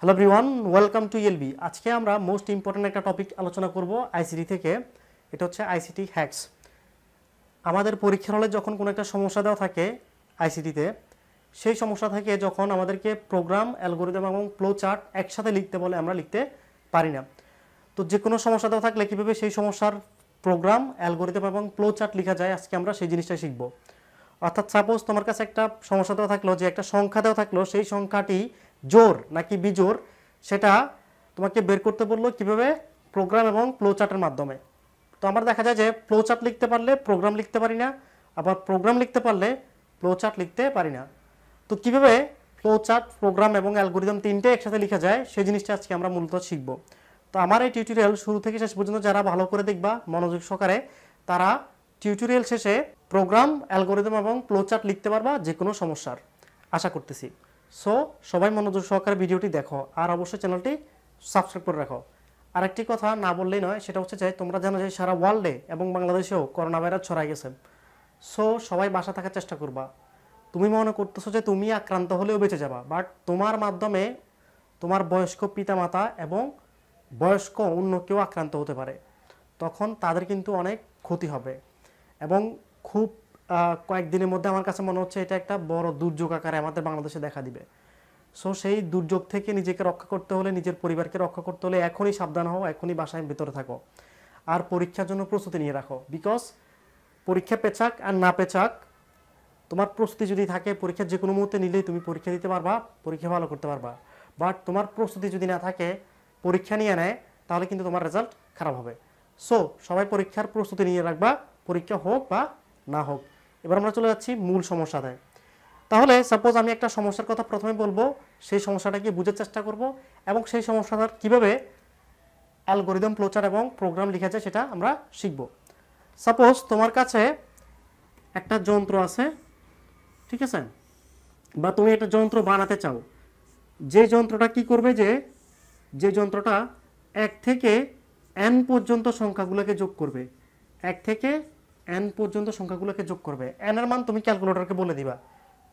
Hello everyone welcome to L আজকে আমরা most important একটা টপিক আলোচনা করব আইসিটি থেকে এটা হচ্ছে আইসিটি হ্যাক্স আমাদের পরীক্ষার হলে যখন কোনো একটা সমস্যা দেওয়া থাকে আইসিটিতে সেই সমস্যা থেকে যখন আমাদেরকে প্রোগ্রাম অ্যালগোরিদম এবং ফ্লো চার্ট একসাথে লিখতে বলে আমরা লিখতে পারি না তো যে কোনো সমস্যা দেওয়া থাকলে কীভাবে সেই সমস্যার প্রোগ্রাম অ্যালগোরিদম এবং ফ্লো চার্ট লেখা যায় আজকে আমরা সেই জিনিসটা শিখব অর্থাৎ সাপোজ তোমার কাছে একটা সমস্যা দেওয়া থাকলো যে একটা সংখ্যা দেওয়া থাকলো সেই সংখ্যাটি জোর নাকি বিজোর সেটা তোমাকে বের করতে বললো কিভাবে প্রোগ্রাম এবং ফ্লোচার্টের মাধ্যমে তো আমার দেখা যায় যে ফ্লোচার্ট লিখতে পারলে প্রোগ্রাম লিখতে পারি না আবার প্রোগ্রাম লিখতে পারলে ফ্লোচার্ট লিখতে পারি না তো কিভাবে ফ্লোচার্ট প্রোগ্রাম এবং অ্যালগোরিদম তিনটে একসাথে লিখা যায় সেই জিনিসটা আজকে আমরা মূলত শিখব তো আমার এই টিউটোরিয়াল শুরু থেকে শেষ পর্যন্ত যারা ভালো করে দেখবা মনোযোগ সহকারে তারা টিউটোরিয়াল শেষে প্রোগ্রাম অ্যালগোরিদম এবং ফ্লোচার্ট লিখতে পারবা যে কোনো সমস্যার আশা করতেছি সো সবাই মনোযোগ সহকারে ভিডিওটি দেখো আর অবশ্যই চ্যানেলটি সাবস্ক্রাইব করে রাখো আরেকটি কথা না বললেই নয় সেটা হচ্ছে যে তোমরা জানো যে সারা ওয়ার্ল্ডে এবং বাংলাদেশেও করোনা ভাইরাস ছড়াই গেছে সো সবাই বাসা থাকার চেষ্টা করবা তুমি মনে করতেছো যে তুমি আক্রান্ত হলেও বেঁচে যাবা বাট তোমার মাধ্যমে তোমার বয়স্ক পিতামাতা এবং বয়স্ক অন্য কেউ আক্রান্ত হতে পারে তখন তাদের কিন্তু অনেক ক্ষতি হবে এবং খুব কয়েকদিনের মধ্যে আমার কাছে মনে হচ্ছে এটা একটা বড় দুর্যোগ আকারে আমাদের বাংলাদেশে দেখা দিবে সো সেই দুর্যোগ থেকে নিজেকে রক্ষা করতে হলে নিজের পরিবারকে রক্ষা করতে হলে এখনই সাবধান হও এখনই বাসায় ভিতরে থাকো আর পরীক্ষার জন্য প্রস্তুতি নিয়ে রাখো বিকজ পরীক্ষা পেছাক আর না পেছাক তোমার প্রস্তুতি যদি থাকে পরীক্ষা যে কোনো মুহূর্তে নিলেই তুমি পরীক্ষা দিতে পারবা পরীক্ষা ভালো করতে পারবা বাট তোমার প্রস্তুতি যদি না থাকে পরীক্ষা নিয়ে নেয় তাহলে কিন্তু তোমার রেজাল্ট খারাপ হবে সো সবাই পরীক্ষার প্রস্তুতি নিয়ে রাখবা পরীক্ষা হোক বা না হোক এবার আমরা চলে যাচ্ছি মূল সমস্যাতে তাহলে সাপোজ আমি একটা সমস্যার কথা প্রথমে বলবো সেই সমস্যাটাকে বুঝার চেষ্টা করব এবং সেই সমস্যাটার কীভাবে অ্যালগোরিদম প্লোচার এবং প্রোগ্রাম লিখেছে সেটা আমরা শিখব সাপোজ তোমার কাছে একটা যন্ত্র আছে ঠিক আছে বা তুমি একটা যন্ত্র বানাতে চাও যে যন্ত্রটা কি করবে যে যে যন্ত্রটা এক থেকে এন পর্যন্ত সংখ্যাগুলোকে যোগ করবে এক থেকে এন পর্যন্ত সংখ্যাগুলোকে যোগ করবে এন এর মান তুমি ক্যালকুলেটরকে বলে দিবা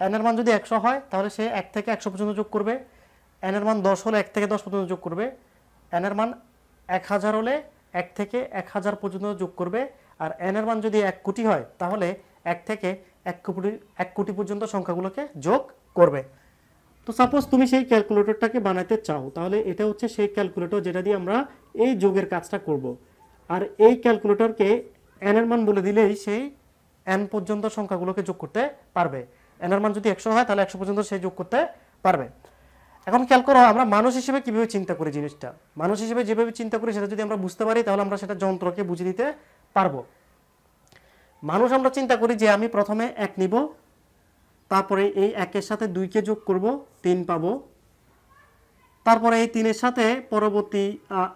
এন এর মান যদি একশো হয় তাহলে সে এক থেকে একশো পর্যন্ত যোগ করবে এন এর মান দশ হলে এক থেকে দশ পর্যন্ত যোগ করবে এন এর মান এক হাজার হলে এক থেকে এক হাজার পর্যন্ত যোগ করবে আর এন এর মান যদি এক কোটি হয় তাহলে এক থেকে এক কোটি এক কোটি পর্যন্ত সংখ্যাগুলোকে যোগ করবে তো সাপোজ তুমি সেই ক্যালকুলেটরটাকে বানাতে চাও তাহলে এটা হচ্ছে সেই ক্যালকুলেটর যেটা দিয়ে আমরা এই যোগের কাজটা করব আর এই ক্যালকুলেটরকে এন এর মান বলে দিলেই সেই এন পর্যন্ত সংখ্যাগুলোকে যোগ করতে পারবে এন এর মান যদি একশো হয় তাহলে একশো পর্যন্ত সে যোগ করতে পারবে এখন খেয়াল করো আমরা মানুষ হিসেবে কীভাবে চিন্তা করি জিনিসটা মানুষ হিসেবে যেভাবে চিন্তা করি সেটা যদি আমরা বুঝতে পারি তাহলে আমরা সেটা যন্ত্রকে বুঝে দিতে পারবো মানুষ আমরা চিন্তা করি যে আমি প্রথমে এক নিব তারপরে এই একের সাথে দুইকে যোগ করব তিন পাবো তারপরে এই তিনের সাথে পরবর্তী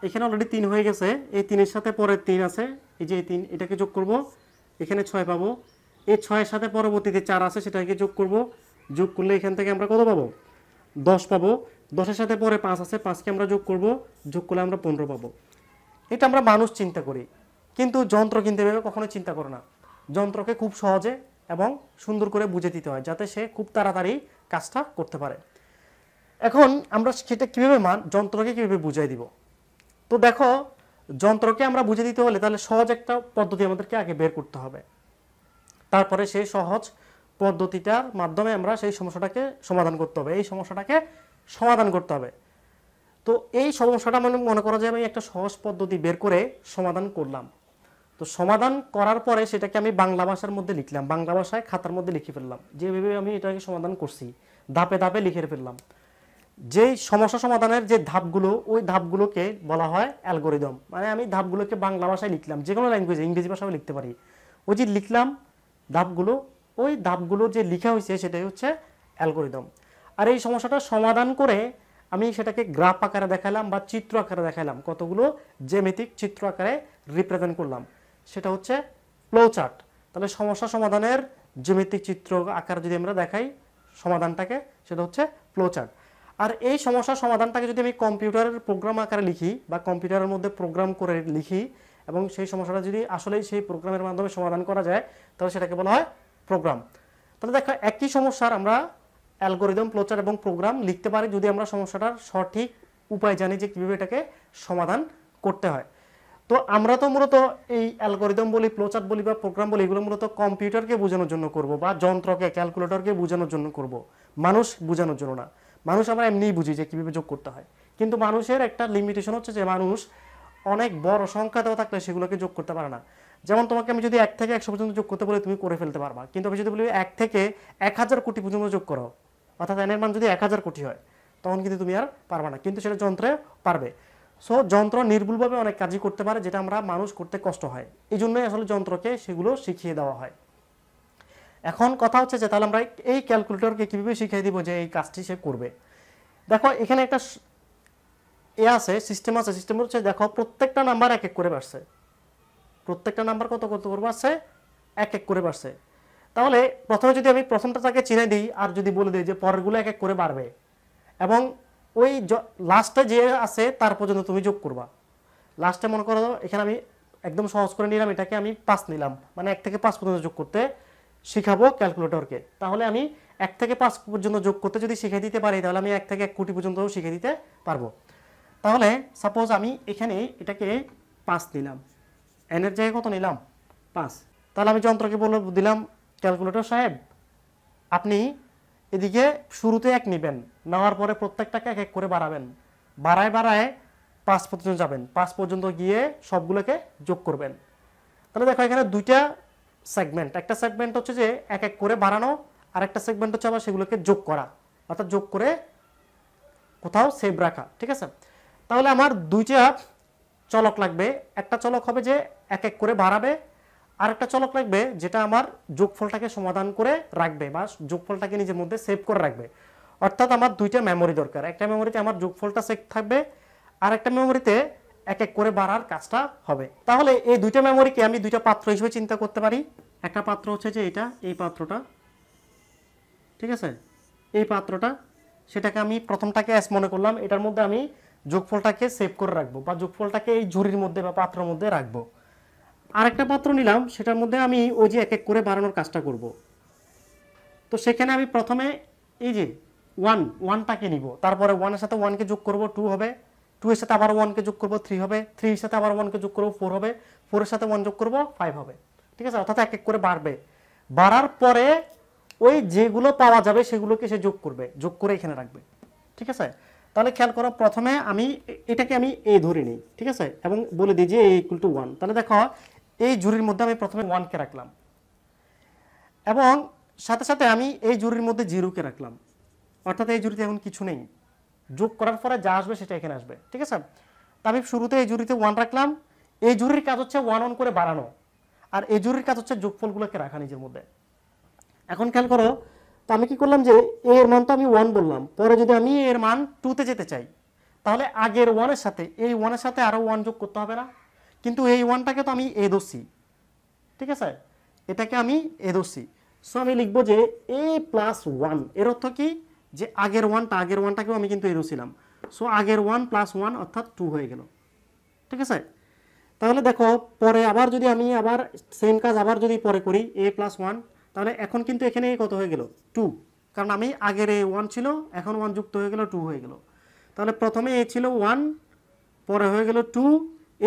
এখানে অলরেডি তিন হয়ে গেছে এই তিনের সাথে পরের তিন আছে এই যে তিন এটাকে যোগ করব এখানে ছয় পাবো এই ছয়ের সাথে পরবর্তীতে চার আছে সেটাকে যোগ করব যোগ করলে এখান থেকে আমরা কত পাবো দশ পাবো দশের সাথে পরে পাঁচ আছে পাঁচকে আমরা যোগ করব যোগ করলে আমরা পনেরো পাবো এটা আমরা মানুষ চিন্তা করি কিন্তু যন্ত্র কিনতে ভেবে কখনো চিন্তা করে না যন্ত্রকে খুব সহজে এবং সুন্দর করে বুঝে দিতে হয় যাতে সে খুব তাড়াতাড়ি কাজটা করতে পারে এখন আমরা সেটা কীভাবে মান যন্ত্রকে কীভাবে বুঝাই দিব তো দেখো যন্ত্রকে আমরা বুঝে দিতে হলে তাহলে সহজ একটা পদ্ধতি আমাদেরকে আগে বের করতে হবে তারপরে সেই সহজ পদ্ধতিটার মাধ্যমে আমরা সেই সমস্যাটাকে সমাধান করতে হবে এই সমস্যাটাকে সমাধান করতে হবে তো এই সমস্যাটা মানে মনে করা যায় আমি একটা সহজ পদ্ধতি বের করে সমাধান করলাম তো সমাধান করার পরে সেটাকে আমি বাংলা ভাষার মধ্যে লিখলাম বাংলা ভাষায় খাতার মধ্যে লিখে ফেললাম যেভাবে আমি এটাকে সমাধান করছি ধাপে ধাপে লিখে ফেললাম যেই সমস্যা সমাধানের যে ধাপগুলো ওই ধাপগুলোকে বলা হয় অ্যালগোরিদম মানে আমি ধাপগুলোকে বাংলা ভাষায় লিখলাম যে কোনো ল্যাঙ্গুয়েজে ইংরেজি ভাষাও লিখতে পারি ওই যে লিখলাম ধাপগুলো ওই ধাপগুলো যে লিখা হয়েছে সেটাই হচ্ছে অ্যালগোরিদম আর এই সমস্যাটা সমাধান করে আমি সেটাকে গ্রাফ আকারে দেখালাম বা চিত্র আকারে দেখালাম কতগুলো জেমেতিক চিত্র আকারে রিপ্রেজেন্ট করলাম সেটা হচ্ছে ফ্লোচার্ট তাহলে সমস্যা সমাধানের জ্যামিতিক চিত্র আকার যদি আমরা দেখাই সমাধানটাকে সেটা হচ্ছে ফ্লোচার্ট আর এই সমস্যার সমাধানটাকে যদি আমি কম্পিউটারের প্রোগ্রাম আকারে লিখি বা কম্পিউটারের মধ্যে প্রোগ্রাম করে লিখি এবং সেই সমস্যাটা যদি আসলেই সেই প্রোগ্রামের মাধ্যমে সমাধান করা যায় তাহলে সেটাকে বলা হয় প্রোগ্রাম তাহলে দেখো একই সমস্যার আমরা অ্যালগোরিদম প্লোচার এবং প্রোগ্রাম লিখতে পারি যদি আমরা সমস্যাটার সঠিক উপায় জানি যে কীভাবে এটাকে সমাধান করতে হয় তো আমরা তো মূলত এই অ্যালগোরিদম বলি প্লোচার বলি বা প্রোগ্রাম বলি এগুলো মূলত কম্পিউটারকে বোঝানোর জন্য করব বা যন্ত্রকে ক্যালকুলেটরকে বোঝানোর জন্য করব মানুষ বোঝানোর জন্য না মানুষ আমরা এমনিই বুঝি যে কীভাবে যোগ করতে হয় কিন্তু মানুষের একটা লিমিটেশন হচ্ছে যে মানুষ অনেক বড় সংখ্যা দেওয়া থাকলে সেগুলোকে যোগ করতে পারে না যেমন তোমাকে আমি যদি এক থেকে একশো পর্যন্ত যোগ করতে বলি তুমি করে ফেলতে পারবা কিন্তু আমি যদি বলি এক থেকে এক হাজার কোটি পর্যন্ত যোগ করো অর্থাৎ এনের মান যদি এক হাজার কোটি হয় তখন কিন্তু তুমি আর পারবা না কিন্তু সেটা যন্ত্রে পারবে সো যন্ত্র নির্ভুলভাবে অনেক কাজই করতে পারে যেটা আমরা মানুষ করতে কষ্ট হয় এই জন্যই আসলে যন্ত্রকে সেগুলো শিখিয়ে দেওয়া হয় এখন কথা হচ্ছে যে তাহলে আমরা এই ক্যালকুলেটরকে কীভাবে শিখিয়ে দিব যে এই কাজটি সে করবে দেখো এখানে একটা এ আছে সিস্টেম আছে সিস্টেম হচ্ছে দেখো প্রত্যেকটা নাম্বার এক এক করে বাড়ছে প্রত্যেকটা নাম্বার কত কত করে বাড়ছে এক এক করে বাড়ছে তাহলে প্রথমে যদি আমি প্রথমটা তাকে চিনে দিই আর যদি বলে দিই যে পরেরগুলো এক এক করে বাড়বে এবং ওই লাস্টে যে আছে তার পর্যন্ত তুমি যোগ করবা লাস্টে মনে করো এখানে আমি একদম সহজ করে নিলাম এটাকে আমি পাঁচ নিলাম মানে এক থেকে পাঁচ পর্যন্ত যোগ করতে শেখাবো ক্যালকুলেটরকে তাহলে আমি এক থেকে পাঁচ পর্যন্ত যোগ করতে যদি শিখে দিতে পারি তাহলে আমি এক থেকে এক কোটি পর্যন্ত শিখে দিতে পারবো তাহলে সাপোজ আমি এখানে এটাকে পাঁচ নিলাম এনের জায়গায় কত নিলাম পাঁচ তাহলে আমি যন্ত্রকে বলে দিলাম ক্যালকুলেটর সাহেব আপনি এদিকে শুরুতে এক নেবেন নেওয়ার পরে প্রত্যেকটাকে এক এক করে বাড়াবেন বাড়ায় বাড়ায় পাঁচ পর্যন্ত যাবেন পাঁচ পর্যন্ত গিয়ে সবগুলোকে যোগ করবেন তাহলে দেখো এখানে দুইটা সেগমেন্ট একটা সেগমেন্ট হচ্ছে যে এক এক করে বাড়ানো আর একটা সেগমেন্ট হচ্ছে আবার সেগুলোকে যোগ করা অর্থাৎ যোগ করে কোথাও সেভ রাখা ঠিক আছে তাহলে আমার দুইটা চলক লাগবে একটা চলক হবে যে এক এক করে বাড়াবে আর একটা চলক লাগবে যেটা আমার যোগফলটাকে সমাধান করে রাখবে বা যোগফলটাকে নিজের মধ্যে সেভ করে রাখবে অর্থাৎ আমার দুইটা মেমোরি দরকার একটা মেমোরিতে আমার যোগফলটা সেভ থাকবে আর একটা মেমোরিতে এক এক করে বাড়ার কাজটা হবে তাহলে এই দুইটা মেমোরিকে আমি দুইটা পাত্র হিসেবে চিন্তা করতে পারি একটা পাত্র হচ্ছে যে এটা এই পাত্রটা ঠিক আছে এই পাত্রটা সেটাকে আমি প্রথমটাকে অ্যাস মনে করলাম এটার মধ্যে আমি যোগফলটাকে সেভ করে রাখবো বা যোগফলটাকে এই ঝুড়ির মধ্যে বা পাত্রের মধ্যে রাখবো আরেকটা পাত্র নিলাম সেটার মধ্যে আমি ওই যে এক এক করে বাড়ানোর কাজটা করব। তো সেখানে আমি প্রথমে এই যে ওয়ান ওয়ানটাকে নিব তারপরে ওয়ানের সাথে ওয়ানকে যোগ করব টু হবে টু এর সাথে আবার ওয়ানকে যোগ করবো থ্রি হবে থ্রি এর সাথে আবার ওয়ানকে যোগ করবো ফোর হবে ফোরের সাথে ওয়ান যোগ করবো ফাইভ হবে ঠিক আছে অর্থাৎ এক এক করে বাড়বে বাড়ার পরে ওই যেগুলো পাওয়া যাবে সেগুলোকে সে যোগ করবে যোগ করে এখানে রাখবে ঠিক আছে তাহলে খেয়াল করো প্রথমে আমি এটাকে আমি এ ধরে নিই ঠিক আছে এবং বলে দিই যে এ ইকুয়াল টু ওয়ান তাহলে দেখো এই জুরির মধ্যে আমি প্রথমে ওয়ানকে রাখলাম এবং সাথে সাথে আমি এই জুরির মধ্যে জিরোকে রাখলাম অর্থাৎ এই জুরিতে এখন কিছু নেই যোগ করার পরে যা আসবে সেটা এখানে আসবে ঠিক আছে আমি শুরুতে এই জুরিতে ওয়ান রাখলাম এই জুরির কাজ হচ্ছে ওয়ান অন করে বাড়ানো আর এই জুরির কাজ হচ্ছে যোগফলগুলোকে রাখা নিজের মধ্যে এখন খেয়াল করো তো আমি কি করলাম যে এ এর মান তো আমি ওয়ান বললাম পরে যদি আমি এর মান টুতে যেতে চাই তাহলে আগের ওয়ানের সাথে এই ওয়ানের সাথে আরও ওয়ান যোগ করতে হবে না কিন্তু এই ওয়ানটাকে তো আমি এ দোষী ঠিক আছে এটাকে আমি এ দোষী সো আমি লিখবো যে এ প্লাস ওয়ান এর অর্থ কি যে আগের ওয়ানটা আগের ওয়ানটাকেও আমি কিন্তু এরো ছিলাম সো আগের ওয়ান প্লাস ওয়ান অর্থাৎ টু হয়ে গেল ঠিক আছে তাহলে দেখো পরে আবার যদি আমি আবার সেম কাজ আবার যদি পরে করি এ প্লাস ওয়ান তাহলে এখন কিন্তু এখানে কত হয়ে গেল টু কারণ আমি আগের এ ওয়ান ছিল এখন ওয়ান যুক্ত হয়ে গেল টু হয়ে গেল তাহলে প্রথমে এ ছিল ওয়ান পরে হয়ে গেল টু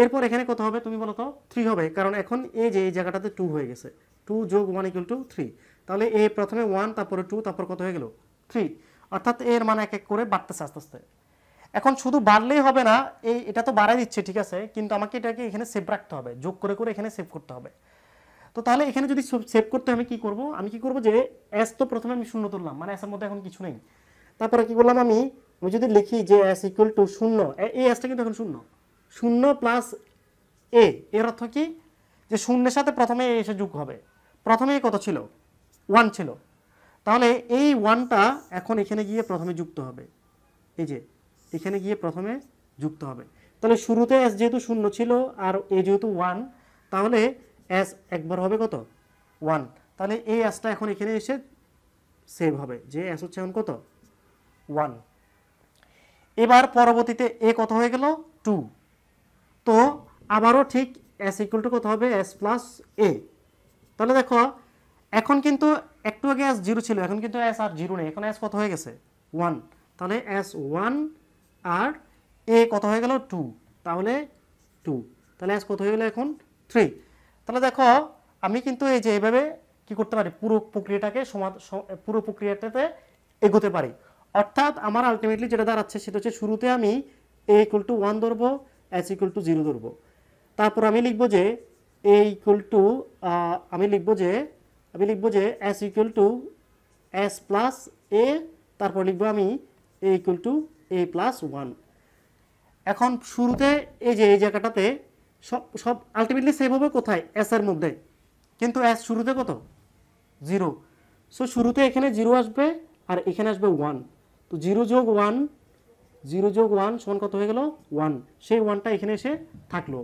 এরপর এখানে কত হবে তুমি বলো তো থ্রি হবে কারণ এখন এ যে এই জায়গাটাতে টু হয়ে গেছে টু যোগ ওয়ান ইকুয়াল টু থ্রি তাহলে এ প্রথমে ওয়ান তারপরে টু তারপর কত হয়ে গেল থ্রি অর্থাৎ এর মানে এক এক করে বাড়তেছে আস্তে আস্তে এখন শুধু বাড়লেই হবে না এই এটা তো বাড়াই দিচ্ছে ঠিক আছে কিন্তু আমাকে এটাকে এখানে সেভ রাখতে হবে যোগ করে করে এখানে সেভ করতে হবে তো তাহলে এখানে যদি সেভ করতে আমি কি করব আমি কি করব যে এস তো প্রথমে আমি শূন্য তুললাম মানে এসের মধ্যে এখন কিছু নেই তারপরে কি করলাম আমি আমি যদি লিখি যে এস ইকুয়াল টু শূন্য এই এসটা কিন্তু এখন শূন্য শূন্য প্লাস এ এর অর্থ কি যে শূন্যের সাথে প্রথমে এসে যোগ হবে প্রথমে কত ছিল ওয়ান ছিল তাহলে এই ওয়ানটা এখন এখানে গিয়ে প্রথমে যুক্ত হবে এই যে এখানে গিয়ে প্রথমে যুক্ত হবে তাহলে শুরুতে এস যেহেতু শূন্য ছিল আর এ যেহেতু ওয়ান তাহলে এস একবার হবে কত ওয়ান তাহলে এই এসটা এখন এখানে এসে সেভ হবে যে এস হচ্ছে এখন কত ওয়ান এবার পরবর্তীতে এ কত হয়ে গেল টু তো আবারও ঠিক এস ইকুয়াল টু কত হবে এস প্লাস এ তাহলে দেখো এখন কিন্তু একটু আগে এস জিরো ছিল এখন কিন্তু এস আর জিরো নেই এখন এস কত হয়ে গেছে ওয়ান তাহলে এস ওয়ান আর এ কত হয়ে গেল টু তাহলে টু তাহলে এস কত হয়ে গেলো এখন থ্রি তাহলে দেখো আমি কিন্তু এই যে এইভাবে কি করতে পারি পুরো প্রক্রিয়াটাকে সমাধ পুরো প্রক্রিয়াটাতে এগোতে পারি অর্থাৎ আমার আলটিমেটলি যেটা দাঁড়াচ্ছে সেটা হচ্ছে শুরুতে আমি এ ইকুয়াল টু ওয়ান ধরবো এস ইকুয়াল টু জিরো ধরবো তারপর আমি লিখবো যে এ ইকুয়াল টু আমি লিখবো যে আমি লিখবো যে S equal to S plus A তারপর লিখবো আমি A equal to A plus one এখন শুরুতে এই যে এই জায়গাটাতে সব সব আলটিমেটলি সেভ হবে কোথায় এস এর মধ্যে কিন্তু এস শুরুতে কত জিরো সো শুরুতে এখানে জিরো আসবে আর এখানে আসবে ওয়ান তো জিরো যোগ ওয়ান জিরো যোগ ওয়ান সমান কত হয়ে গেল ওয়ান সেই ওয়ানটা এখানে এসে থাকলো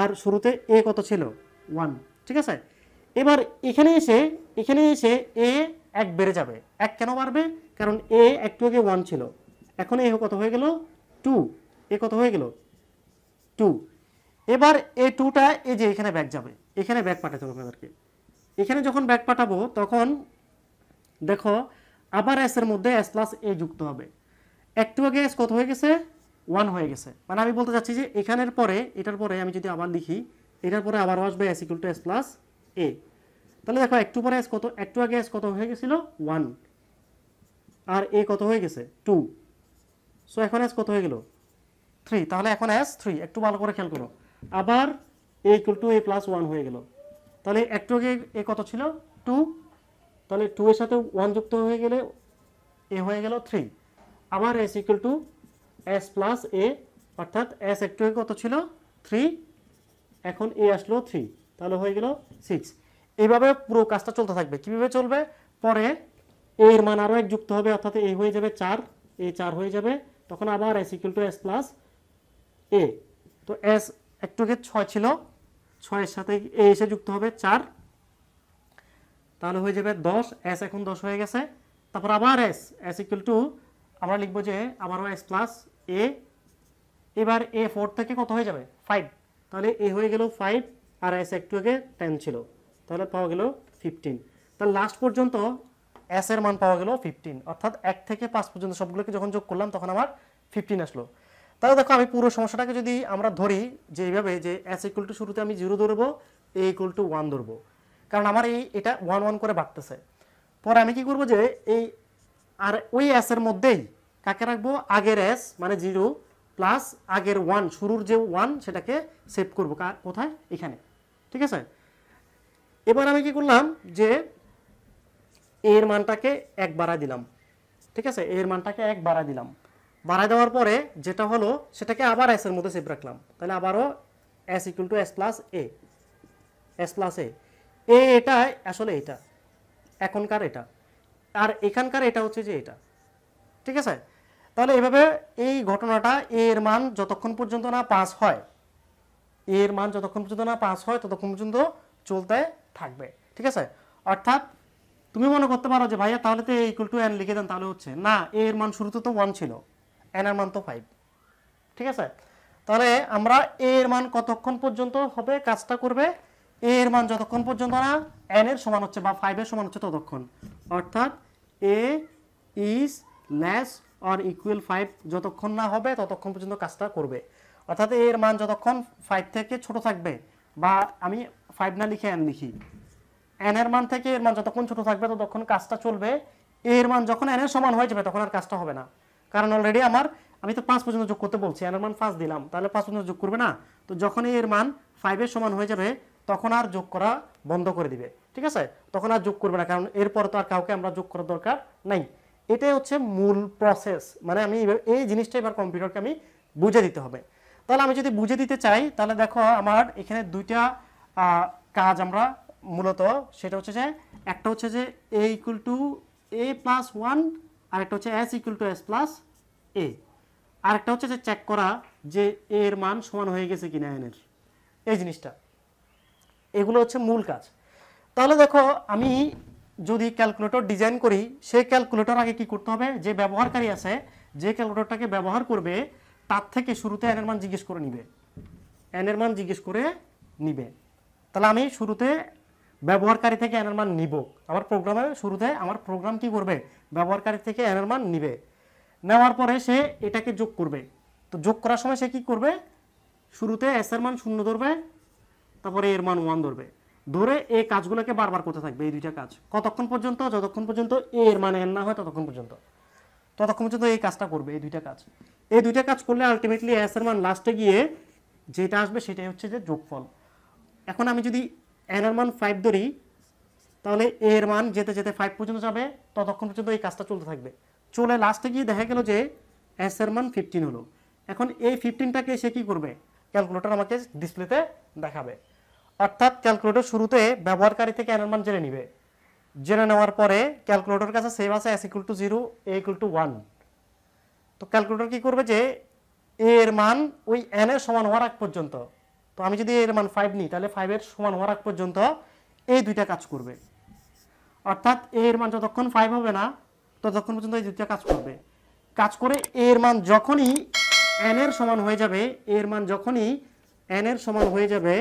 আর শুরুতে এ কত ছিল ওয়ান ঠিক আছে এবার এখানে এসে এখানে এসে এ এক বেড়ে যাবে এক কেন বাড়বে কারণ এ একটু আগে ওয়ান ছিল এখন এ কত হয়ে গেল টু এ কত হয়ে গেল টু এবার এ টুটা এ যে এখানে ব্যাক যাবে এখানে ব্যাক পাঠাতে হবে আমাদেরকে এখানে যখন ব্যাক পাঠাবো তখন দেখো আবার এসের মধ্যে এস প্লাস এ যুক্ত হবে একটু আগে এস কত হয়ে গেছে ওয়ান হয়ে গেছে মানে আমি বলতে চাচ্ছি যে এখানের পরে এটার পরে আমি যদি আবার লিখি এটার পরে আবারও আসবে S equal to S plus A তাহলে দেখো একটু পরে এস কত একটু আগে এস কত হয়ে গেছিল ওয়ান আর এ কত হয়ে গেছে টু সো এখন এস কত হয়ে গেল থ্রি তাহলে এখন এস থ্রি একটু ভালো করে খেয়াল করো আবার A equal to A plus one হয়ে গেল তাহলে একটু আগে এ কত ছিল টু তাহলে টু এর সাথে ওয়ান যুক্ত হয়ে গেলে এ হয়ে গেল থ্রি আবার S equal to S plus A অর্থাৎ এস একটু কত ছিল থ্রি এখন এ আসলো থ্রি তাহলে হয়ে গেল সিক্স এইভাবে পুরো কাজটা চলতে থাকবে কীভাবে চলবে পরে এর মান আরও এক যুক্ত হবে অর্থাৎ এ হয়ে যাবে চার এ চার হয়ে যাবে তখন আবার S equal to S plus A তো এস একটুকে ছয় ছিল ছয়ের সাথে এ এসে যুক্ত হবে চার তাহলে হয়ে যাবে দশ এস এখন দশ হয়ে গেছে তারপর আবার এস এস ইকুয়াল টু আমরা লিখবো যে আবারও এস প্লাস এ এবার এ ফোর থেকে কত হয়ে যাবে ফাইভ তাহলে এ হয়ে গেল ফাইভ আর এস একটু আগে টেন ছিল তাহলে পাওয়া গেল ফিফটিন তাহলে লাস্ট পর্যন্ত এস এর মান পাওয়া গেল ফিফটিন অর্থাৎ এক থেকে পাঁচ পর্যন্ত সবগুলোকে যখন যোগ করলাম তখন আমার ফিফটিন আসলো তাহলে দেখো আমি পুরো সমস্যাটাকে যদি আমরা ধরি যে এইভাবে যে এস ইকুয়াল টু শুরুতে আমি জিরো ধরবো এ ইকুয়াল টু ওয়ান ধরবো কারণ আমার এই এটা ওয়ান ওয়ান করে বাড়তেছে পরে আমি কি করব যে এই আর ওই এস এর মধ্যেই কাকে রাখবো আগের এস মানে জিরো প্লাস আগের ওয়ান শুরুর যে ওয়ান সেটাকে সেভ করবো কোথায় এখানে ঠিক আছে এবার আমি কি করলাম যে এর মানটাকে এক বাড়া দিলাম ঠিক আছে এর মানটাকে এক বাড়া দিলাম বাড়া দেওয়ার পরে যেটা হলো সেটাকে আবার এসের মধ্যে সেভ রাখলাম তাহলে আবারও S equal to S plus A S plus A A এটা আসলে এটা এখনকার এটা আর এখানকার এটা হচ্ছে যে এটা ঠিক আছে তাহলে এভাবে এই ঘটনাটা এর মান যতক্ষণ পর্যন্ত না পাস হয় এর মান যতক্ষণ পর্যন্ত না পাস হয় ততক্ষণ পর্যন্ত চলতে থাকবে ঠিক আছে অর্থাৎ তুমি মনে করতে পারো যে ভাইয়া তাহলে তো ইকুয়াল টু এন লিখে দেন তাহলে হচ্ছে না এর মান শুরুতে তো ওয়ান ছিল এন এর মান তো ফাইভ ঠিক আছে তাহলে আমরা এর মান কতক্ষণ পর্যন্ত হবে কাজটা করবে এর মান যতক্ষণ পর্যন্ত না এন এর সমান হচ্ছে বা ফাইভের সমান হচ্ছে ততক্ষণ অর্থাৎ A is less or equal five যতক্ষণ না হবে ততক্ষণ পর্যন্ত কাজটা করবে অর্থাৎ এর মান যতক্ষণ ফাইভ থেকে ছোট থাকবে বা আমি ফাইভ না লিখে এন লিখি এন এর মান থেকে এর মান যতক্ষণ ছোট থাকবে ততক্ষণ কাজটা চলবে এর মান যখন এন এর সমান হয়ে যাবে তখন আর কাজটা হবে না কারণ অলরেডি আমার আমি তো পাঁচ পর্যন্ত যোগ করতে বলছি এন এর মান পাঁচ দিলাম তাহলে পাঁচ পর্যন্ত যোগ করবে না তো যখন এর মান ফাইভের সমান হয়ে যাবে তখন আর যোগ করা বন্ধ করে দিবে ঠিক আছে তখন আর যোগ করবে না কারণ এরপর তো আর কাউকে আমরা যোগ করার দরকার নাই এটাই হচ্ছে মূল প্রসেস মানে আমি এই জিনিসটা এবার কম্পিউটারকে আমি বুঝে দিতে হবে তাহলে আমি যদি বুঝে দিতে চাই তাহলে দেখো আমার এখানে দুইটা কাজ আমরা মূলত সেটা হচ্ছে যে একটা হচ্ছে যে A equal to A plus one আর একটা হচ্ছে S equal to S plus A আরেকটা হচ্ছে যে চেক করা যে এর মান সমান হয়ে গেছে কিনা এনের এই জিনিসটা এগুলো হচ্ছে মূল কাজ তাহলে দেখো আমি যদি ক্যালকুলেটর ডিজাইন করি সেই ক্যালকুলেটর আগে কি করতে হবে যে ব্যবহারকারী আছে যে ক্যালকুলেটরটাকে ব্যবহার করবে তার থেকে শুরুতে এনের মান জিজ্ঞেস করে নিবে এনের মান জিজ্ঞেস করে নিবে তাহলে আমি শুরুতে ব্যবহারকারী থেকে এনের মান নিব আমার প্রোগ্রামে শুরুতে আমার প্রোগ্রাম কি করবে ব্যবহারকারী থেকে এনের মান নিবে নেওয়ার পরে সে এটাকে যোগ করবে তো যোগ করার সময় সে কি করবে শুরুতে এস এর মান শূন্য ধরবে তারপরে এর মান ওয়ান ধরবে ধরে এই কাজগুলোকে বারবার করতে থাকবে এই দুইটা কাজ কতক্ষণ পর্যন্ত যতক্ষণ পর্যন্ত এর মানে এন না হয় ততক্ষণ পর্যন্ত ততক্ষণ পর্যন্ত এই কাজটা করবে এই দুইটা কাজ এই দুইটা কাজ করলে আলটিমেটলি এস এর মান লাস্টে গিয়ে যেটা আসবে সেটাই হচ্ছে যে যোগফল এখন আমি যদি এন এর মান ফাইভ ধরি তাহলে এ এর মান যেতে যেতে ফাইভ পর্যন্ত যাবে ততক্ষণ পর্যন্ত এই কাজটা চলতে থাকবে চলে লাস্টে গিয়ে দেখা গেল যে এস এর মান ফিফটিন হলো এখন এই ফিফটিনটাকে সে কী করবে ক্যালকুলেটর আমাকে ডিসপ্লেতে দেখাবে অর্থাৎ ক্যালকুলেটর শুরুতে ব্যবহারকারী থেকে এন এর মান জেনে নিবে জেনে নেওয়ার পরে ক্যালকুলেটর কাছে সেভ আছে S equal to zero A equal to one তো ক্যালকুলেটর কি করবে যে এ এর মান ওই এন এর সমান হওয়ার আগ পর্যন্ত তো আমি যদি এর মান ফাইভ নিই তাহলে ফাইভের সমান হওয়ার আগ পর্যন্ত এই দুইটা কাজ করবে অর্থাৎ এ এর মান যতক্ষণ ফাইভ হবে না ততক্ষণ পর্যন্ত এই দুইটা কাজ করবে কাজ করে এ এর মান যখনই এন এর সমান হয়ে যাবে এ এর মান যখনই এন এর সমান হয়ে যাবে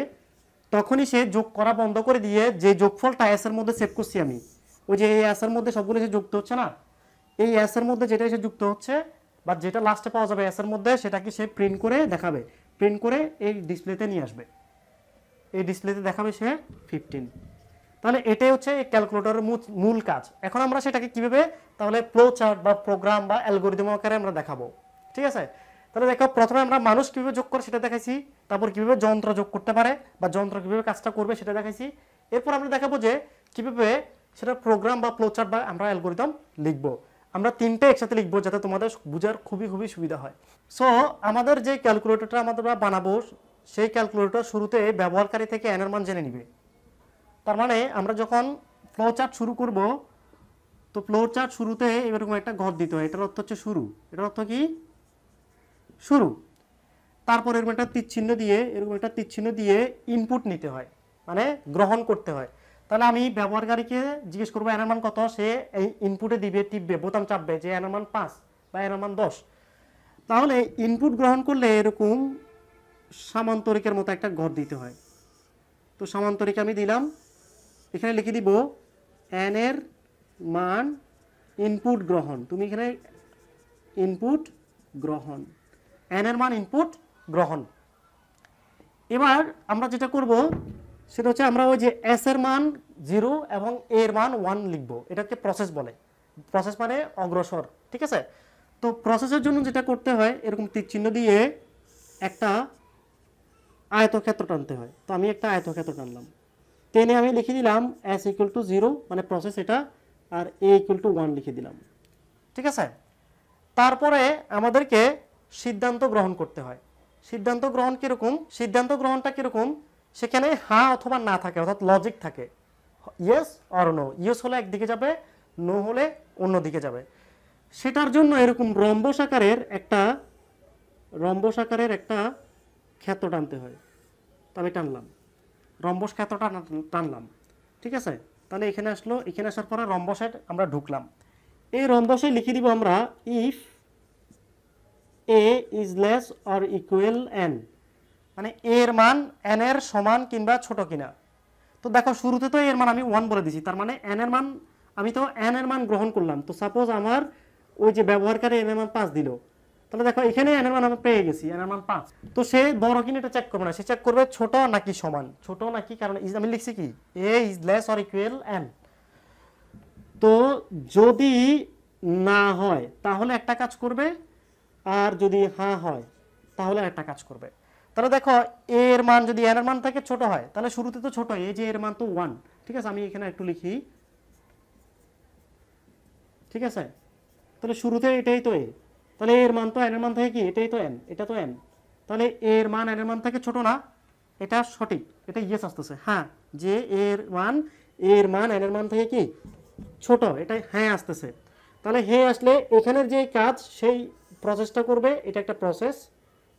তখনই সে যোগ করা বন্ধ করে দিয়ে যে যোগফলটা এসের মধ্যে সেভ করছি আমি ওই যে এই এসের মধ্যে সবগুলো এসে যুক্ত হচ্ছে না এই এসের মধ্যে যেটা এসে যুক্ত হচ্ছে বা যেটা লাস্টে পাওয়া যাবে এসের মধ্যে সেটাকে সে প্রিন্ট করে দেখাবে প্রিন্ট করে এই ডিসপ্লেতে নিয়ে আসবে এই ডিসপ্লেতে দেখাবে সে ফিফটিন তাহলে এটাই হচ্ছে এই ক্যালকুলেটরের মূল কাজ এখন আমরা সেটাকে কীভাবে তাহলে প্রোচার্ট চার্ট বা প্রোগ্রাম বা অ্যালগোরিদম আকারে আমরা দেখাবো ঠিক আছে তাহলে দেখো প্রথমে আমরা মানুষ কীভাবে যোগ করে সেটা দেখাইছি তারপর কীভাবে যন্ত্র যোগ করতে পারে বা যন্ত্র কীভাবে কাজটা করবে সেটা দেখাইছি এরপর আমরা দেখাবো যে কীভাবে সেটা প্রোগ্রাম বা ফ্লো চার্ট বা আমরা অ্যালগোরিদম লিখবো আমরা তিনটে একসাথে লিখবো যাতে তোমাদের বোঝার খুবই খুবই সুবিধা হয় সো আমাদের যে ক্যালকুলেটরটা আমরা বানাবো সেই ক্যালকুলেটর শুরুতে ব্যবহারকারী থেকে এনের মান জেনে নিবে তার মানে আমরা যখন ফ্লো চার্ট শুরু করব তো ফ্লো চার্ট শুরুতে এরকম একটা ঘর দিতে হয় এটার অর্থ হচ্ছে শুরু এটার অর্থ কি শুরু তারপর এরকম একটা তীর চিহ্ন দিয়ে এরকম একটা তীর চিহ্ন দিয়ে ইনপুট নিতে হয় মানে গ্রহণ করতে হয় তাহলে আমি ব্যবহারকারীকে জিজ্ঞেস করবো এনার মান কত সে এই ইনপুটে দিবে টিপবে বোতাম চাপবে যে এনার মান পাঁচ বা এনার মান দশ তাহলে ইনপুট গ্রহণ করলে এরকম সামান্তরিকের মতো একটা ঘর দিতে হয় তো সামান্তরিক আমি দিলাম এখানে লিখে দিব এনের এর মান ইনপুট গ্রহণ তুমি এখানে ইনপুট গ্রহণ এনের এর মান ইনপুট গ্রহণ এবার আমরা যেটা করব সেটা হচ্ছে আমরা ওই যে এস এর মান জিরো এবং এ এর মান ওয়ান লিখব এটাকে প্রসেস বলে প্রসেস মানে অগ্রসর ঠিক আছে তো প্রসেসের জন্য যেটা করতে হয় এরকম চিহ্ন দিয়ে একটা আয়তক্ষেত্র টানতে হয় তো আমি একটা আয়তক্ষেত্র টানলাম টেনে আমি লিখে দিলাম এস ইকুয়াল টু জিরো মানে প্রসেস এটা আর এ ইকুয়াল টু ওয়ান লিখে দিলাম ঠিক আছে তারপরে আমাদেরকে সিদ্ধান্ত গ্রহণ করতে হয় সিদ্ধান্ত গ্রহণ কীরকম সিদ্ধান্ত গ্রহণটা কীরকম সেখানে হা অথবা না থাকে অর্থাৎ লজিক থাকে ইয়েস অর নো ইয়েস হলে একদিকে যাবে নো হলে অন্য দিকে যাবে সেটার জন্য এরকম রম্বস আকারের একটা রম্বস আকারের একটা ক্ষেত্র টানতে হয় তো আমি টানলাম রম্বস ক্ষেত্রটা টানলাম ঠিক আছে তাহলে এখানে আসলো এখানে আসার পরে রম্বসে আমরা ঢুকলাম এই রম্বসে লিখে দিব আমরা if A is less or equal and মানে এর মান এন এর সমান কিংবা ছোট কিনা তো দেখো শুরুতে তো এর মান আমি ওয়ান বলে দিছি তার মানে এন এর মান আমি তো এন এর মান গ্রহণ করলাম তো সাপোজ আমার ওই যে ব্যবহারকারী এন এর মান পাঁচ দিল তাহলে দেখো এখানে এন এর মান আমি পেয়ে গেছি এন এর মান পাঁচ তো সে বড় কিনা এটা চেক করবে না সে চেক করবে ছোট নাকি সমান ছোট নাকি কারণ আমি লিখছি কি A is less or equal N তো যদি না হয় তাহলে একটা কাজ করবে আর যদি হ্যাঁ হয় তাহলে একটা কাজ করবে তাহলে দেখো এ এর মান যদি এন এর মান থেকে ছোট হয় তাহলে শুরুতে তো ছোট এ যে এর মান তো ওয়ান ঠিক আছে আমি এখানে একটু লিখি ঠিক আছে তাহলে শুরুতে এটাই তো এ তাহলে এর মান তো এন এর মান থেকে কি এটাই তো এন এটা তো এন তাহলে এর মান এন এর মান থেকে ছোট না এটা সঠিক এটা ইয়েস আসতেছে হ্যাঁ যে এর মান এর মান এন এর মান থেকে কি ছোট এটা হ্যাঁ আসতেছে তাহলে হে হ্যাঁ আসলে এখানের যে কাজ সেই প্রসেসটা করবে এটা একটা প্রসেস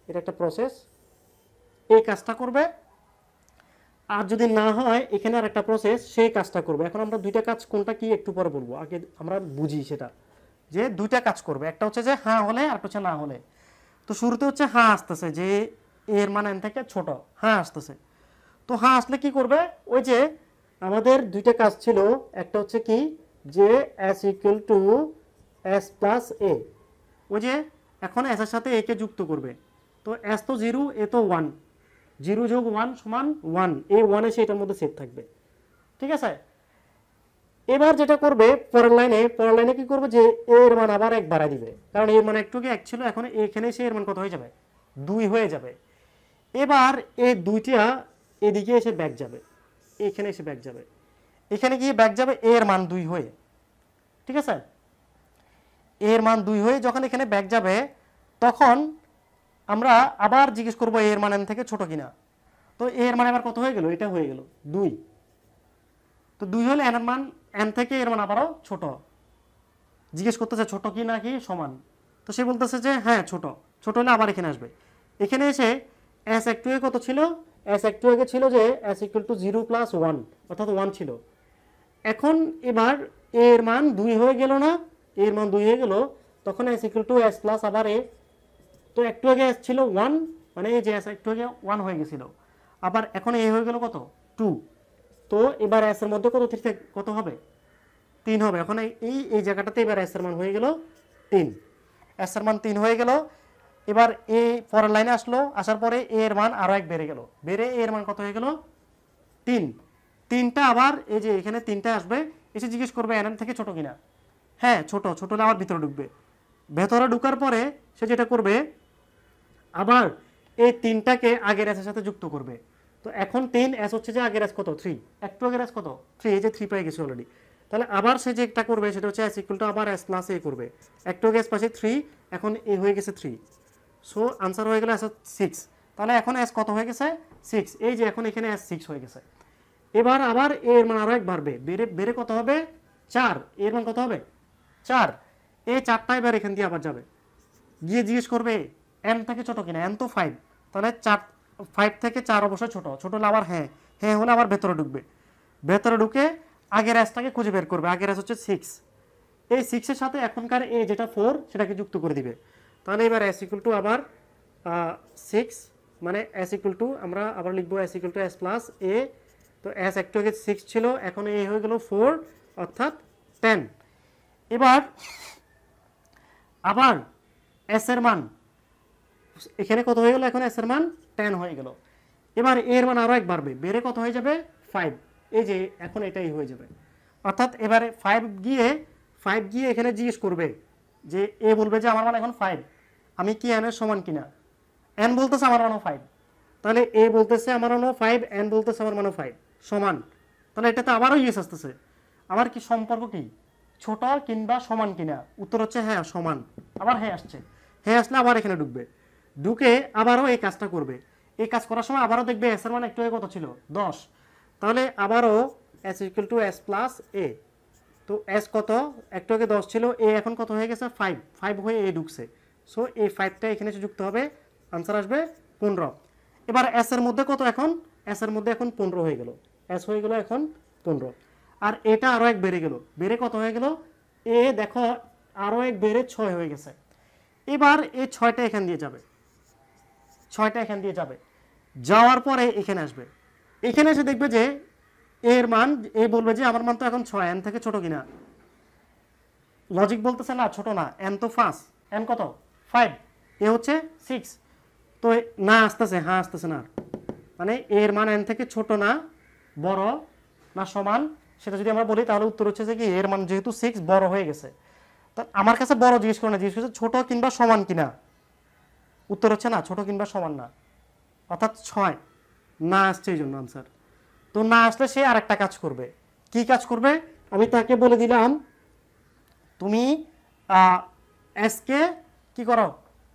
এটা একটা প্রসেস এই কাজটা করবে আর যদি না হয় এখানে আর একটা প্রসেস সেই কাজটা করবে এখন আমরা দুইটা কাজ কোনটা কি একটু পরে বলবো আগে আমরা বুঝি সেটা যে দুইটা কাজ করবে একটা হচ্ছে যে হ্যাঁ হলে আর হচ্ছে না হলে তো শুরুতে হচ্ছে হ্যাঁ আসতেছে যে এর মানে এন থেকে ছোট হ্যাঁ আসতেছে তো হ্যাঁ আসলে কি করবে ওই যে আমাদের দুইটা কাজ ছিল একটা হচ্ছে কি যে S equal to S plus A ওই যে এখন এর সাথে একে যুক্ত করবে তো এস তো জিরো এ তো ওয়ান জিরো যোগ ওয়ান সমান ওয়ান এই ওয়ানে সে এটার মধ্যে সেট থাকবে ঠিক আছে এবার যেটা করবে পরের লাইনে পরের লাইনে কি করবে যে এর মান আবার এক বাড়ায় দিবে কারণ এর মান একটু এক ছিল এখন এখানে সে এর মান কত হয়ে যাবে দুই হয়ে যাবে এবার এই দুইটা এদিকে এসে ব্যাক যাবে এখানে এসে ব্যাক যাবে এখানে গিয়ে ব্যাক যাবে এর মান দুই হয়ে ঠিক আছে এর মান দুই হয়ে যখন এখানে ব্যাক যাবে তখন আমরা আবার জিজ্ঞেস করবো এর মান থেকে ছোট কিনা তো এর মানে আবার কত হয়ে গেল এটা হয়ে গেল দুই তো দুই হলে এর মান এম থেকে এর মান আবারও ছোট জিজ্ঞেস করতেছে ছোট কি না কি সমান তো সে বলতেছে যে হ্যাঁ ছোট ছোট হলে আবার এখানে আসবে এখানে এসে এস এক টু এ কত ছিল এস এক টু এ ছিল যে S equal to zero plus one অর্থাৎ ওয়ান ছিল এখন এবার এর মান দুই হয়ে গেল না এর মান দুই হয়ে গেল তখন S equal to S plus আবার এ তো একটু আগে ছিল ওয়ান মানে এই যে এস একটু আগে ওয়ান হয়ে গেছিল আবার এখন এ হয়ে গেল কত টু তো এবার এসের মধ্যে কত থেকে কত হবে তিন হবে এখন এই এই জায়গাটাতে এবার এসের মান হয়ে গেল তিন অ্যাসের মান তিন হয়ে গেল এবার এ পরের লাইনে আসলো আসার পরে এ এর মান আরও এক বেড়ে গেল বেড়ে এ এর মান কত হয়ে গেল তিন তিনটা আবার এই যে এখানে তিনটা আসবে এসে জিজ্ঞেস করবে এন থেকে ছোট কিনা হ্যাঁ ছোট ছোট হলে আবার ভিতরে ঢুকবে ভেতরে ঢুকার পরে সে যেটা করবে আবার এই তিনটাকে আগের অ্যাসের সাথে যুক্ত করবে তো এখন তিন অ্যাস হচ্ছে যে আগের অ্যাস কত থ্রি একটু আগের অ্যাস কত থ্রি এই যে থ্রি পেয়ে গেছে অলরেডি তাহলে আবার সে যেটা করবে সেটা হচ্ছে অ্যাস ইকুয়াল টু আবার অ্যাস প্লাস এ করবে একটু আগে অ্যাস পাশে থ্রি এখন এ হয়ে গেছে থ্রি সো আনসার হয়ে গেলে অ্যাস সিক্স তাহলে এখন অ্যাস কত হয়ে গেছে সিক্স এই যে এখন এখানে অ্যাস সিক্স হয়ে গেছে এবার আবার এর মান আরও এক বাড়বে বেড়ে বেড়ে কত হবে চার এর মান কত হবে চার এই চারটা এবার এখান দিয়ে আবার যাবে গিয়ে জিজ্ঞেস করবে এন থেকে ছোটো কিনা এন তো ফাইভ তাহলে চার ফাইভ থেকে চার অবশ্যই ছোটো ছোটো হলে আবার হ্যাঁ হ্যাঁ হলে আবার ভেতরে ঢুকবে ভেতরে ঢুকে আগের অ্যাসটাকে খুঁজে বের করবে আগের অ্যাস হচ্ছে সিক্স এই সিক্সের সাথে এখনকার এ যেটা ফোর সেটাকে যুক্ত করে দিবে তাহলে এবার অ্যাস ইকুয়াল টু আবার সিক্স মানে অ্যাস ইকুয়াল টু আমরা আবার লিখবো S equal to S plus A তো অ্যাস একটু আগে সিক্স ছিল এখন এ হয়ে গেল ফোর অর্থাৎ টেন এবার আবার অ্যাসের মান এখানে কত হয়ে গেল এখন এস এর মান টেন হয়ে গেল এবার এর মান আরও এক বাড়বে বেড়ে কত হয়ে যাবে ফাইভ এই যে এখন এটাই হয়ে যাবে অর্থাৎ এবারে ফাইভ গিয়ে ফাইভ গিয়ে এখানে জিজ্ঞেস করবে যে এ বলবে যে আমার মান এখন ফাইভ আমি কি এনের সমান কিনা এন বলতেছে আমার মানও ফাইভ তাহলে এ বলতেছে আমার মানও ফাইভ এন বলতেছে আমার মানও ফাইভ সমান তাহলে এটাতে আবারও ইয়েস আসতেছে আমার কি সম্পর্ক কি ছোট কিংবা সমান কিনা উত্তর হচ্ছে হ্যাঁ সমান আবার হ্যাঁ আসছে হ্যাঁ আসলে আবার এখানে ঢুকবে ঢুকে আবারও এই কাজটা করবে এই কাজ করার সময় আবারও দেখবে এস এর মান একটু কত ছিল দশ তাহলে আবারও S equal to S plus A তো এস কত একটু আগে দশ ছিল এ এখন কত হয়ে গেছে ফাইভ ফাইভ হয়ে এ ঢুকছে সো এই ফাইভটা এখানে এসে যুক্ত হবে আনসার আসবে পনেরো এবার এস এর মধ্যে কত এখন এস এর মধ্যে এখন পনেরো হয়ে গেল এস হয়ে গেল এখন পনেরো আর এটা আরও এক বেড়ে গেল বেড়ে কত হয়ে গেল এ দেখো আরও এক বেড়ে ছয় হয়ে গেছে এবার এই ছয়টা এখান দিয়ে যাবে ছয়টা এখান দিয়ে যাবে যাওয়ার পরে এখানে আসবে এখানে এসে দেখবে যে এর মান এ বলবে যে আমার মান তো এখন ছয় এন থেকে ছোট কিনা লজিক বলতেছে না ছোট না এন তো ফাঁস এন কত ফাইভ এ হচ্ছে সিক্স তো না আসতেছে হ্যাঁ আসতেছে না মানে এর মান এন থেকে ছোট না বড় না সমান সেটা যদি আমরা বলি তাহলে উত্তর হচ্ছে যে কি এর মান যেহেতু সিক্স বড় হয়ে গেছে তা আমার কাছে বড় জিজ্ঞেস করে না জিজ্ঞেস করছে ছোট কিংবা সমান কিনা উত্তর হচ্ছে না ছোট কিংবা সমান না অর্থাৎ ছয় না আসছে এই জন্য আনসার তো না আসলে সে আর একটা কাজ করবে কি কাজ করবে আমি তাকে বলে দিলাম তুমি এসকে কি করো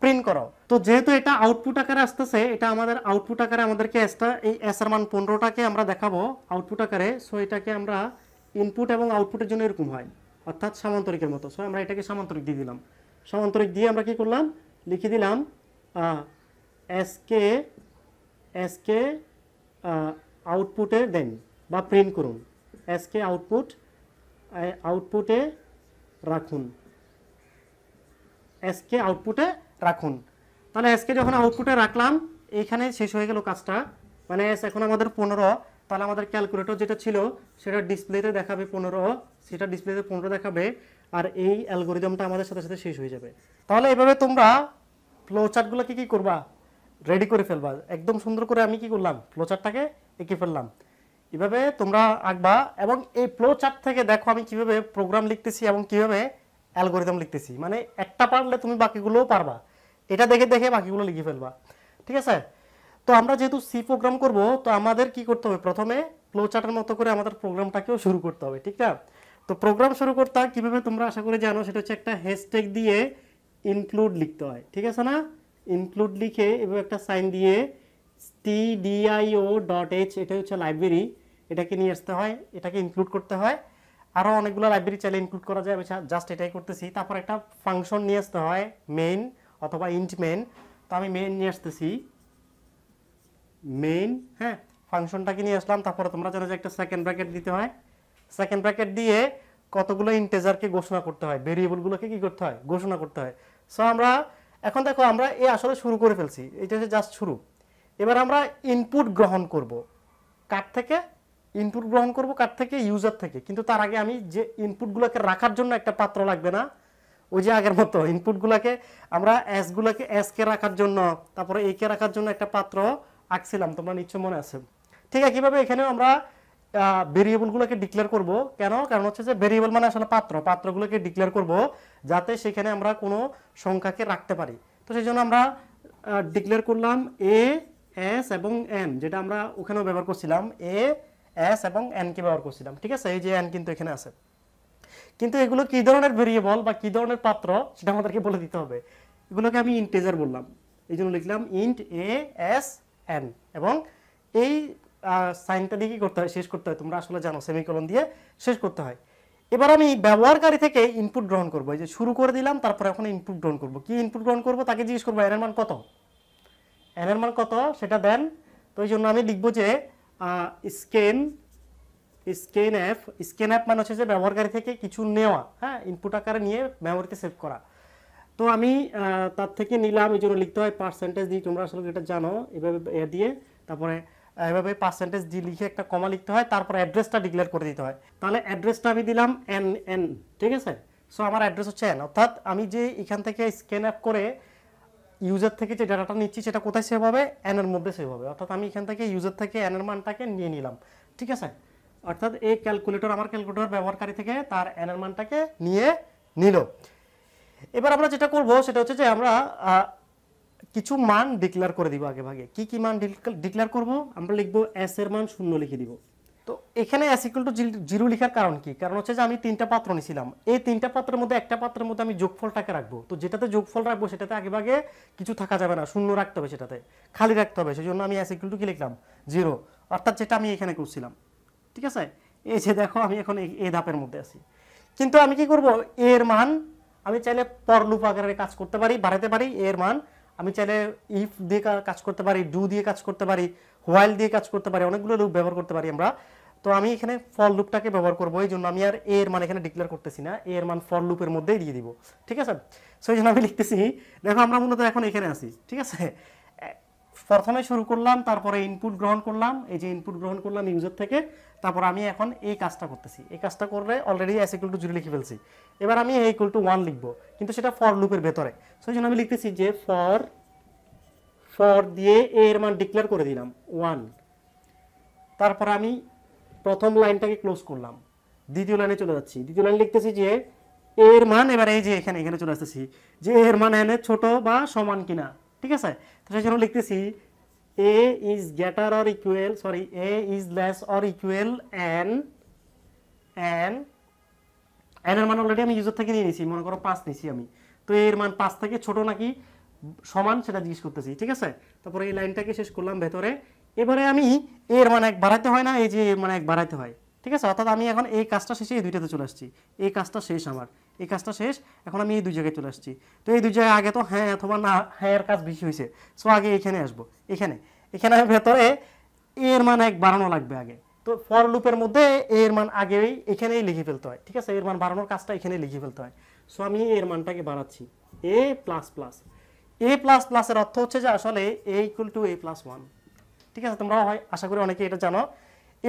প্রিন্ট করো তো যেহেতু এটা আউটপুট আকারে আসতেছে এটা আমাদের আউটপুট আকারে আমাদেরকে এসটা এই এসের মান পনেরোটাকে আমরা দেখাবো আউটপুট আকারে সো এটাকে আমরা ইনপুট এবং আউটপুটের জন্য এরকম হয় অর্থাৎ সামান্তরিকের মতো সো আমরা এটাকে সামান্তরিক দিয়ে দিলাম সামান্তরিক দিয়ে আমরা কি করলাম লিখে দিলাম এসকে এসকে আউটপুটে দেন বা প্রিন্ট করুন এসকে আউটপুট আউটপুটে রাখুন এসকে আউটপুটে রাখুন তাহলে এসকে যখন আউটপুটে রাখলাম এইখানে শেষ হয়ে গেল কাজটা মানে এস এখন আমাদের পনেরো তাহলে আমাদের ক্যালকুলেটর যেটা ছিল সেটা ডিসপ্লেতে দেখাবে পনেরো সেটা ডিসপ্লেতে পনেরো দেখাবে আর এই অ্যালগোরিজমটা আমাদের সাথে সাথে শেষ হয়ে যাবে তাহলে এভাবে তোমরা ফ্লো চার্টগুলোকে কী করবা রেডি করে ফেলবা একদম সুন্দর করে আমি কি করলাম ফ্লো চার্টটাকে এঁকে ফেললাম এভাবে তোমরা আঁকবা এবং এই ফ্লো চার্ট থেকে দেখো আমি কিভাবে প্রোগ্রাম লিখতেছি এবং কিভাবে অ্যালগোরিদম লিখতেছি মানে একটা পারলে তুমি বাকিগুলোও পারবা এটা দেখে দেখে বাকিগুলো লিখে ফেলবা ঠিক আছে তো আমরা যেহেতু সি প্রোগ্রাম করব তো আমাদের কি করতে হবে প্রথমে ফ্লো চার্টের মতো করে আমাদের প্রোগ্রামটাকেও শুরু করতে হবে ঠিক না তো প্রোগ্রাম শুরু করতে কীভাবে তোমরা আশা করে জানো সেটা হচ্ছে একটা হ্যাশট্যাগ দিয়ে ইনক্লুড লিখতে হয় ঠিক আছে না ইনক্লুড লিখে এবং একটা সাইন দিয়ে টিডিআইও ডট এইচ এটা হচ্ছে লাইব্রেরি এটাকে নিয়ে আসতে হয় এটাকে ইনক্লুড করতে হয় আরও অনেকগুলো লাইব্রেরি চাইলে ইনক্লুড করা যায় আমি আচ্ছা, জাস্ট এটাই করতেছি তারপর একটা ফাংশন নিয়ে আসতে হয় মেইন অথবা ইন্ট মেন তো আমি মেইন নিয়ে আসতেছি মেইন হ্যাঁ ফাংশনটাকে নিয়ে আসলাম তারপরে তোমরা জানো যে একটা সেকেন্ড ব্র্যাকেট দিতে হয় সেকেন্ড ব্র্যাকেট দিয়ে কতগুলো ইন্টেজারকে ঘোষণা করতে হয় ভেরিয়েবলগুলোকে কী করতে হয় ঘোষণা করতে হয় সো আমরা এখন দেখো আমরা এ আসলে শুরু করে ফেলছি এটা হচ্ছে জাস্ট শুরু এবার আমরা ইনপুট গ্রহণ করব কার থেকে ইনপুট গ্রহণ করব কার থেকে ইউজার থেকে কিন্তু তার আগে আমি যে ইনপুটগুলোকে রাখার জন্য একটা পাত্র লাগবে না ওই যে আগের মতো ইনপুটগুলোকে আমরা অ্যাসগুলোকে অ্যাসকে রাখার জন্য তারপরে একে রাখার জন্য একটা পাত্র আঁকছিলাম তোমরা নিশ্চয় মনে আছে ঠিক আছে কীভাবে এখানেও আমরা ভেরিয়েবলগুলোকে ডিক্লেয়ার করব কেন কারণ হচ্ছে যে ভেরিয়েবল মানে আসলে পাত্র পাত্রগুলোকে ডিক্লেয়ার করব যাতে সেখানে আমরা কোনো সংখ্যাকে রাখতে পারি তো সেই জন্য আমরা ডিক্লেয়ার করলাম এ এস এবং এন যেটা আমরা ওখানেও ব্যবহার করছিলাম এ এস এবং এনকে ব্যবহার করছিলাম ঠিক আছে এই যে এন কিন্তু এখানে আছে কিন্তু এগুলো কী ধরনের ভেরিয়েবল বা কী ধরনের পাত্র সেটা আমাদেরকে বলে দিতে হবে এগুলোকে আমি ইন্টেজার বললাম এই জন্য লিখলাম ইন্ট এ এস এন এবং এই সাইনটা দিয়ে কী করতে হয় শেষ করতে হয় তোমরা আসলে জানো সেমিকলন দিয়ে শেষ করতে হয় এবার আমি ব্যবহারকারী থেকে ইনপুট গ্রহণ করবো এই যে শুরু করে দিলাম তারপরে এখন ইনপুট গ্রহণ করব কি ইনপুট গ্রহণ করব তাকে জিজ্ঞেস করবো এনের মান কত এনের মান কত সেটা দেন তো এই জন্য আমি লিখবো যে স্কেন স্কেন অ্যাপ স্কেন অ্যাপ মানে হচ্ছে যে ব্যবহারকারী থেকে কিছু নেওয়া হ্যাঁ ইনপুট আকারে নিয়ে মেমোরিতে সেভ করা তো আমি তার থেকে নিলাম এই জন্য লিখতে হয় পার্সেন্টেজ দিয়ে তোমরা আসলে এটা জানো এভাবে দিয়ে তারপরে এভাবে পার্সেন্টেজ ডি লিখে একটা কমা লিখতে হয় তারপর অ্যাড্রেসটা ডিক্লেয়ার করে দিতে হয় তাহলে অ্যাড্রেসটা আমি দিলাম এন এন ঠিক আছে সো আমার অ্যাড্রেস হচ্ছে এন অর্থাৎ আমি যে এখান থেকে স্ক্যান অ্যাপ করে ইউজার থেকে যে ডাটাটা নিচ্ছি সেটা কোথায় সেভ হবে এনের মধ্যে সেভ হবে অর্থাৎ আমি এখান থেকে ইউজার থেকে এনের মানটাকে নিয়ে নিলাম ঠিক আছে অর্থাৎ এই ক্যালকুলেটর আমার ক্যালকুলেটর ব্যবহারকারী থেকে তার এনের মানটাকে নিয়ে নিল এবার আমরা যেটা করব সেটা হচ্ছে যে আমরা কিছু মান ডিক্লেয়ার করে দিব আগে ভাগে কি কি মান ডিক্লেয়ার করব আমরা লিখব এস এর মান শূন্য লিখে দিব তো এখানে এস ইকুয়াল টু জিরো লেখার কারণ কি কারণ হচ্ছে যে আমি তিনটা পাত্র নিয়েছিলাম এই তিনটা পাত্রের মধ্যে একটা পাত্রের মধ্যে আমি যোগফলটাকে রাখবো তো যেটাতে যোগফল রাখবো সেটাতে আগে ভাগে কিছু থাকা যাবে না শূন্য রাখতে হবে সেটাতে খালি রাখতে হবে সেই জন্য আমি এস ইকুয়াল টু কি লিখলাম জিরো অর্থাৎ যেটা আমি এখানে করছিলাম ঠিক আছে এই যে দেখো আমি এখন এই ধাপের মধ্যে আছি কিন্তু আমি কি করব এর মান আমি চাইলে পরলুপ আকারে কাজ করতে পারি বাড়াতে পারি এর মান আমি চাইলে ইফ দিয়ে কাজ করতে পারি ডু দিয়ে কাজ করতে পারি হোয়াইল দিয়ে কাজ করতে পারি অনেকগুলো লুপ ব্যবহার করতে পারি আমরা তো আমি এখানে ফল লুপটাকে ব্যবহার করবো এই জন্য আমি আর এ এর মান এখানে ডিক্লেয়ার করতেছি না এ এর মান ফল লুপের মধ্যেই দিয়ে দিব ঠিক আছে সো এই জন্য আমি লিখতেছি দেখো আমরা মূলত এখন এখানে আসি ঠিক আছে প্রথমে শুরু করলাম তারপরে ইনপুট গ্রহণ করলাম এই যে ইনপুট গ্রহণ করলাম ইউজার থেকে তারপর আমি এখন এই কাজটা করতেছি এই কাজটা করলে already S equal to zero লিখে ফেলছি এবার আমি এ ইকুয়াল টু ওয়ান লিখবো কিন্তু সেটা ফর লুপের ভেতরে সেই জন্য আমি লিখতেছি যে ফর ফর দিয়ে এ এর মান ডিক্লেয়ার করে দিলাম ওয়ান তারপর আমি প্রথম লাইনটাকে ক্লোজ করলাম দ্বিতীয় লাইনে চলে যাচ্ছি দ্বিতীয় লাইনে লিখতেছি যে এর মান এবার এই যে এখানে এখানে চলে আসতেছি যে এর মান এনে ছোট বা সমান কিনা ঠিক আছে তো সেই জন্য লিখতেছি a is greater or equal sorry a is less or equal n n n এর মান অলরেডি আমি ইউজার থেকে নিয়ে নিছি মনে করো 5 নিছি আমি তো এর মান 5 থেকে ছোট নাকি সমান সেটা জিজ্ঞেস করতেছি ঠিক আছে তারপরে এই লাইনটাকে শেষ করলাম ভেতরে এবারে আমি এর মান এক বাড়াইতে হয় না এই যে এর মান এক বাড়াইতে হয় ঠিক আছে অর্থাৎ আমি এখন এই কাজটা শেষে এই দুইটাতে চলে আসছি এই কাজটা শেষ আমার এই কাজটা শেষ এখন আমি এই দুই জায়গায় চলে আসছি তো এই দুই জায়গায় আগে তো হ্যাঁ অথবা না হ্যাঁ এর কাজ বেশি হয়েছে সো আগে এখানে আসবো এখানে এখানে ভেতরে এর মান এক বাড়ানো লাগবে আগে তো ফর লুপের মধ্যে এর মান আগেই এখানেই লিখে ফেলতে হয় ঠিক আছে এর মান বাড়ানোর কাজটা এখানেই লিখে ফেলতে হয় সো আমি এর মানটাকে বাড়াচ্ছি a plus plus a plus প্লাসের অর্থ হচ্ছে যে আসলে a equal to A plus one ঠিক আছে তোমরা হয় আশা করি অনেকে এটা জানো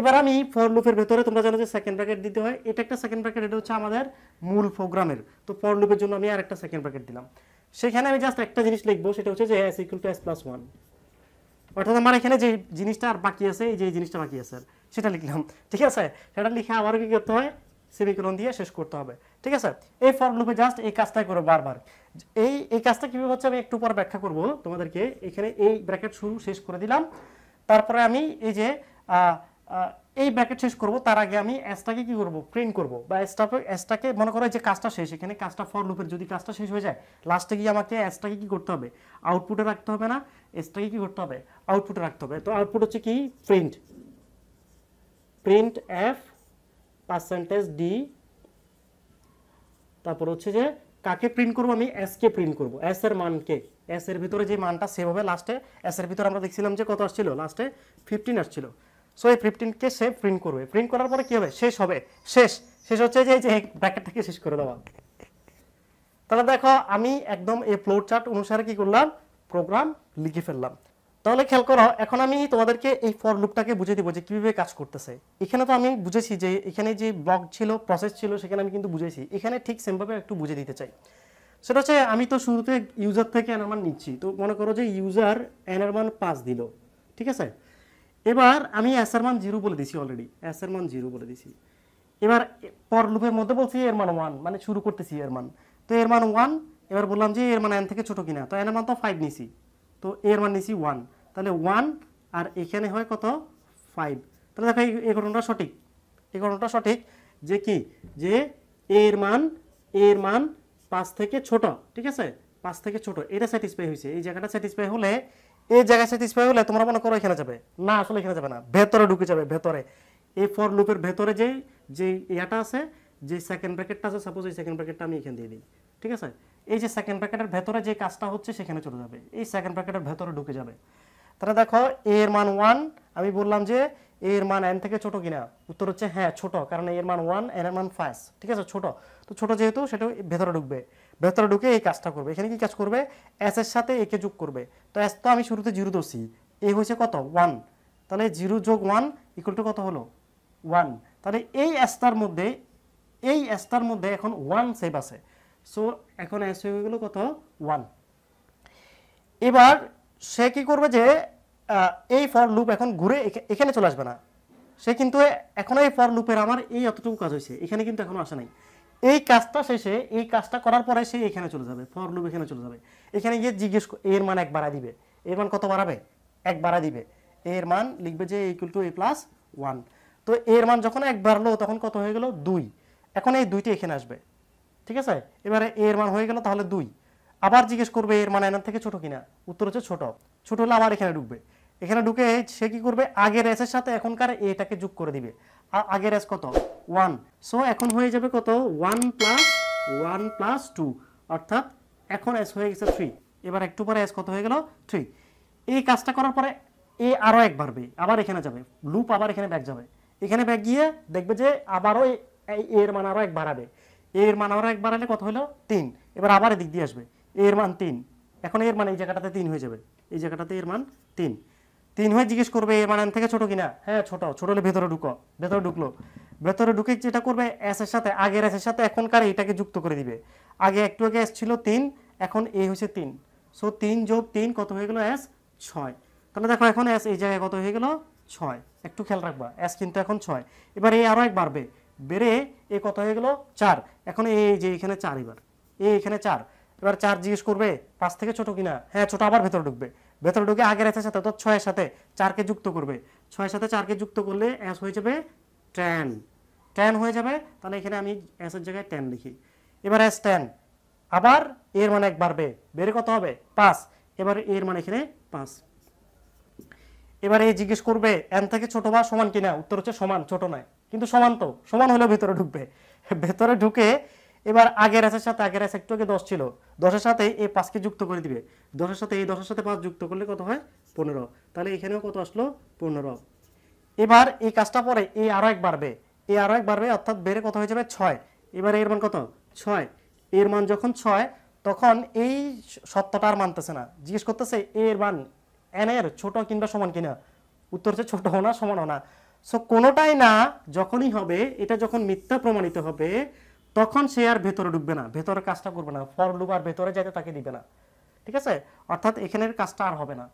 এবার আমি ফর লুপের ভেতরে তোমরা জানো যে সেকেন্ড ব্র্যাকেট দিতে হয় এটা একটা সেকেন্ড ব্র্যাকেট এটা হচ্ছে আমাদের মূল প্রোগ্রামের তো ফর লুপের জন্য আমি আর একটা সেকেন্ড ব্র্যাকেট দিলাম সেখানে আমি জাস্ট একটা জিনিস লিখবো সেটা হচ্ছে যে S equal to S plus one অর্থাৎ আমার এখানে যে জিনিসটা আর বাকি আছে এই যে জিনিসটা বাকি আছে সেটা লিখলাম ঠিক আছে সেটা লিখে আবার কি করতে হয় সেমিকোলন দিয়ে শেষ করতে হবে ঠিক আছে এই ফর লুপে জাস্ট এই কাজটাই করো বারবার এই এই কাজটা কীভাবে হচ্ছে আমি একটু পর ব্যাখ্যা করব তোমাদেরকে এখানে এই ব্র্যাকেট শুরু শেষ করে দিলাম তারপরে আমি এই যে এই ব্র্যাকেট শেষ করব তার আগে আমি এসটাকে কি করব প্রিন্ট করব বা এসটাকে এসটাকে মনে করো যে কাজটা শেষ এখানে কাজটা ফর লুপের যদি কাজটা শেষ হয়ে যায় লাস্টে গিয়ে আমাকে এসটাকে কি করতে হবে আউটপুটে রাখতে হবে না এসটাকে কি করতে হবে আউটপুটে রাখতে হবে তো আউটপুট হচ্ছে কি print print f percentage d তারপর হচ্ছে যে কাকে প্রিন্ট করব আমি এসকে প্রিন্ট করব এস এর মানকে এস এর ভিতরে যে মানটা সেভ হবে লাস্টে এস এর ভিতরে আমরা দেখছিলাম যে কত আসছিল লাস্টে ফিফটিন আসছিল সো এই ফিফটিনকে সে প্রিন্ট করবে প্রিন্ট করার পরে কী হবে শেষ হবে শেষ শেষ হচ্ছে যে যে ব্র্যাকেটটাকে শেষ করে দেওয়া তাহলে দেখো আমি একদম এই ফ্লোর চার্ট অনুসারে কী করলাম প্রোগ্রাম লিখে ফেললাম তাহলে খেয়াল করো এখন আমি তোমাদেরকে এই ফর লুপটাকে বুঝে দিব যে কীভাবে কাজ করতেছে এখানে তো আমি বুঝেছি যে এখানে যে ব্লক ছিল প্রসেস ছিল সেখানে আমি কিন্তু বুঝেছি এখানে ঠিক সেমভাবে একটু বুঝে দিতে চাই সেটা হচ্ছে আমি তো শুরুতে ইউজার থেকে এনার নিচ্ছি তো মনে করো যে ইউজার এনার পাস দিল ঠিক আছে এবার আমি এর মান জিরো বলে দিছি অলরেডি এর মান জিরো বলে দিছি এবার পর লুপের মধ্যে বলছি এর মান ওয়ান মানে শুরু করতেছি এর মান তো এর মান ওয়ান এবার বললাম যে এর মান এন থেকে ছোটো কিনা তো এর মান তো ফাইভ নিছি তো এর মান নিছি ওয়ান তাহলে ওয়ান আর এখানে হয় কত ফাইভ তাহলে দেখো এই ঘটনাটা সঠিক এই ঘটনাটা সঠিক যে কি যে এর মান এর মান পাঁচ থেকে ছোট ঠিক আছে পাঁচ থেকে ছোট এটা স্যাটিসফাই হয়েছে এই জায়গাটা স্যাটিসফাই হলে এই জায়গার সাথে স্পেয়ার হলে তোমরা মনে করো এখানে যাবে না আসলে এখানে যাবে না ভেতরে ঢুকে যাবে ভেতরে এই ফর লুপের ভেতরে যেই যে ইয়াটা আছে যে সেকেন্ড ব্র্যাকেটটা আছে সাপোজ এই সেকেন্ড ব্র্যাকেটটা আমি এখানে দিয়ে দিই ঠিক আছে এই যে সেকেন্ড ব্র্যাকেটের ভেতরে যে কাজটা হচ্ছে সেখানে চলে যাবে এই সেকেন্ড ব্র্যাকেটের ভেতরে ঢুকে যাবে তাহলে দেখো এ এর মান ওয়ান আমি বললাম যে এ এর মান এন থেকে ছোট কিনা উত্তর হচ্ছে হ্যাঁ ছোট কারণ এ এর মান ওয়ান এন এর মান ফাইভ ঠিক আছে ছোট তো ছোট যেহেতু সেটা ভেতরে ঢুকবে ভেতরে ঢুকে এই কাজটা করবে এখানে কি কাজ করবে এস এর সাথে একে যোগ করবে তো এস তো আমি শুরুতে জিরো ধরছি এ হয়েছে কত ওয়ান তাহলে জিরো যোগ ওয়ান ইকুয়াল টু কত হলো ওয়ান তাহলে এই এস্তার মধ্যে এই এস্তার মধ্যে এখন ওয়ান সেভ আছে সো এখন এস হয়ে গেল কত ওয়ান এবার সে কি করবে যে এই ফর লুপ এখন ঘুরে এখানে চলে আসবে না সে কিন্তু এখন এই ফর লুপের আমার এই অতটুকু কাজ হয়েছে এখানে কিন্তু এখনও আসে নাই এই কাজটা শেষে এই কাজটা করার পরে সে এখানে চলে যাবে ফর লুব এখানে চলে যাবে এখানে গিয়ে জিজ্ঞেস এর মান এক বাড়া দিবে এর মান কত বাড়াবে এক বাড়া দিবে এর মান লিখবে যে equal to A plus one তো এর মান যখন এক বাড়লো তখন কত হয়ে গেল দুই এখন এই দুইটি এখানে আসবে ঠিক আছে এবারে এর মান হয়ে গেল তাহলে দুই আবার জিজ্ঞেস করবে এর মান এনার থেকে ছোট কিনা উত্তর হচ্ছে ছোট ছোট হলে আবার এখানে ঢুকবে এখানে ঢুকে সে কি করবে আগের এসের সাথে এখনকার এটাকে যোগ করে দিবে আগের এস কত ওয়ান সো এখন হয়ে যাবে কত one plus one plus two অর্থাৎ এখন এস হয়ে গেছে থ্রি এবার একটু পরে এস কত হয়ে গেল থ্রি এই কাজটা করার পরে এ আরও এক বাড়বে আবার এখানে যাবে লুপ আবার এখানে ব্যাগ যাবে এখানে ব্যাগ গিয়ে দেখবে যে আবারও এর মান আরও এক বাড়াবে এর মান আরও এক বাড়ালে কত হলো তিন এবার আবার এদিক দিয়ে আসবে এর মান তিন এখন এর মান এই জায়গাটাতে তিন হয়ে যাবে এই জায়গাটাতে এর মান তিন তিন হয়ে জিজ্ঞেস করবে এর মানান থেকে ছোট কিনা হ্যাঁ ছোট ছোট হলে ভেতরে ঢুকো ভেতরে ঢুকলো ভেতরে ঢুকে যেটা করবে এস এর সাথে আগের এস এর সাথে এখনকার এটাকে যুক্ত করে দিবে আগে একটু আগে এস ছিল তিন এখন এ হয়েছে তিন সো তিন যোগ তিন কত হয়ে গেলো এস ছয় তাহলে দেখো এখন এস এই জায়গায় কত হয়ে গেল ছয় একটু খেয়াল রাখবা এস কিন্তু এখন ছয় এবার এ আরও এক বাড়বে বেড়ে এ কত হয়ে গেল চার এখন এ যে এখানে চার এবার এ এখানে চার এবার চার জিজ্ঞেস করবে পাঁচ থেকে ছোট কিনা হ্যাঁ ছোট আবার ভেতরে ঢুকবে ভেতরে ঢুকে আগের এসের সাথে অর্থাৎ ছয়ের সাথে চারকে যুক্ত করবে ছয়ের সাথে চারকে যুক্ত করলে এস হয়ে যাবে টেন টেন হয়ে যাবে তাহলে এখানে আমি এসের জায়গায় টেন লিখি এবার এস টেন আবার এর মানে এক বাড়বে বের কত হবে পাঁচ এবার এর মানে এখানে পাঁচ এবার এই জিজ্ঞেস করবে এন থেকে ছোট বা সমান কিনা উত্তর হচ্ছে সমান ছোট নয় কিন্তু সমান তো সমান হলেও ভেতরে ঢুকবে ভেতরে ঢুকে এবার আগের অ্যাসের সাথে আগের অ্যাস একটু আগে দশ ছিল দশের সাথে এই পাঁচকে যুক্ত করে দিবে দশের সাথে এই দশের সাথে পাঁচ যুক্ত করলে কত হয় পনেরো তাহলে এখানেও কত আসলো পনেরো এবার এই কাজটা পরে এই আরও এক বাড়বে এই আরও এক বাড়বে অর্থাৎ বেড়ে কত হয়ে যাবে ছয় এবার এর মান কত ছয় এর মান যখন ছয় তখন এই সত্যটা আর মানতেছে না জিজ্ঞেস করতেছে এর মান এর ছোট কিংবা সমান কিনা উত্তর হচ্ছে ছোটো না সমান না সো কোনোটাই না যখনই হবে এটা যখন মিথ্যা প্রমাণিত হবে তখন সে আর ভেতরে ঢুকবে না ভেতরে কাজটা করবে না ফর লুপ আর ভেতরে যেতে তাকে দিবে না ঠিক আছে অর্থাৎ এখানের কাজটা আর হবে না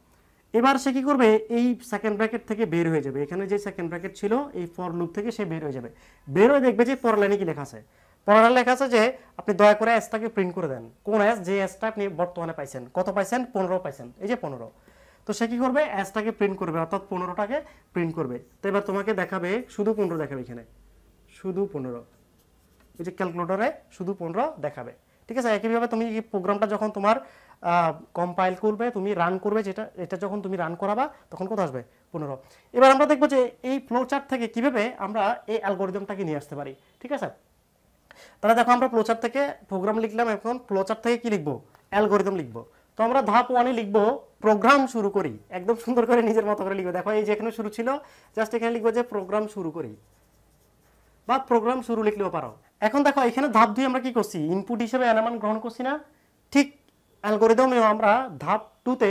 এবার সে কি করবে এই সেকেন্ড ব্র্যাকেট থেকে বের হয়ে যাবে এখানে যে সেকেন্ড ব্র্যাকেট ছিল এই ফর লুপ থেকে সে বের হয়ে যাবে বের হয়ে দেখবে যে পর লাইনে কি লেখা আছে পরের লেখা আছে যে আপনি দয়া করে অ্যাসটাকে প্রিন্ট করে দেন কোন অ্যাস যে অ্যাসটা আপনি বর্তমানে পাইছেন কত পাইছেন পনেরো পাইছেন এই যে পনেরো তো সে কী করবে অ্যাসটাকে প্রিন্ট করবে অর্থাৎ পনেরোটাকে প্রিন্ট করবে তো এবার তোমাকে দেখাবে শুধু পনেরো দেখাবে এখানে শুধু পনেরো এই যে ক্যালকুলেটরে শুধু পনেরো দেখাবে ঠিক আছে একইভাবে তুমি এই প্রোগ্রামটা যখন তোমার কম্পাইল করবে তুমি রান করবে যেটা এটা যখন তুমি রান করাবা তখন কোথায় আসবে পনেরো এবার আমরা দেখবো যে এই ফ্লো চার্ট থেকে কীভাবে আমরা এই অ্যালগোরিদমটাকে নিয়ে আসতে পারি ঠিক আছে তাহলে দেখো আমরা ফ্লো চার্ট থেকে প্রোগ্রাম লিখলাম এখন ফ্লো চার্ট থেকে কি লিখবো অ্যালগোরিদম লিখবো তো আমরা ধাপ ওয়ানে লিখবো প্রোগ্রাম শুরু করি একদম সুন্দর করে নিজের মতো করে লিখবো দেখো এই যে এখানে শুরু ছিল জাস্ট এখানে লিখবো যে প্রোগ্রাম শুরু করি বা প্রোগ্রাম শুরু লিখলেও পারো এখন দেখো এখানে ধাপ দুই আমরা কি করছি ইনপুট হিসেবে অ্যানার মান গ্রহণ করছি না ঠিক অ্যালগোরিদমেও আমরা ধাপ টুতে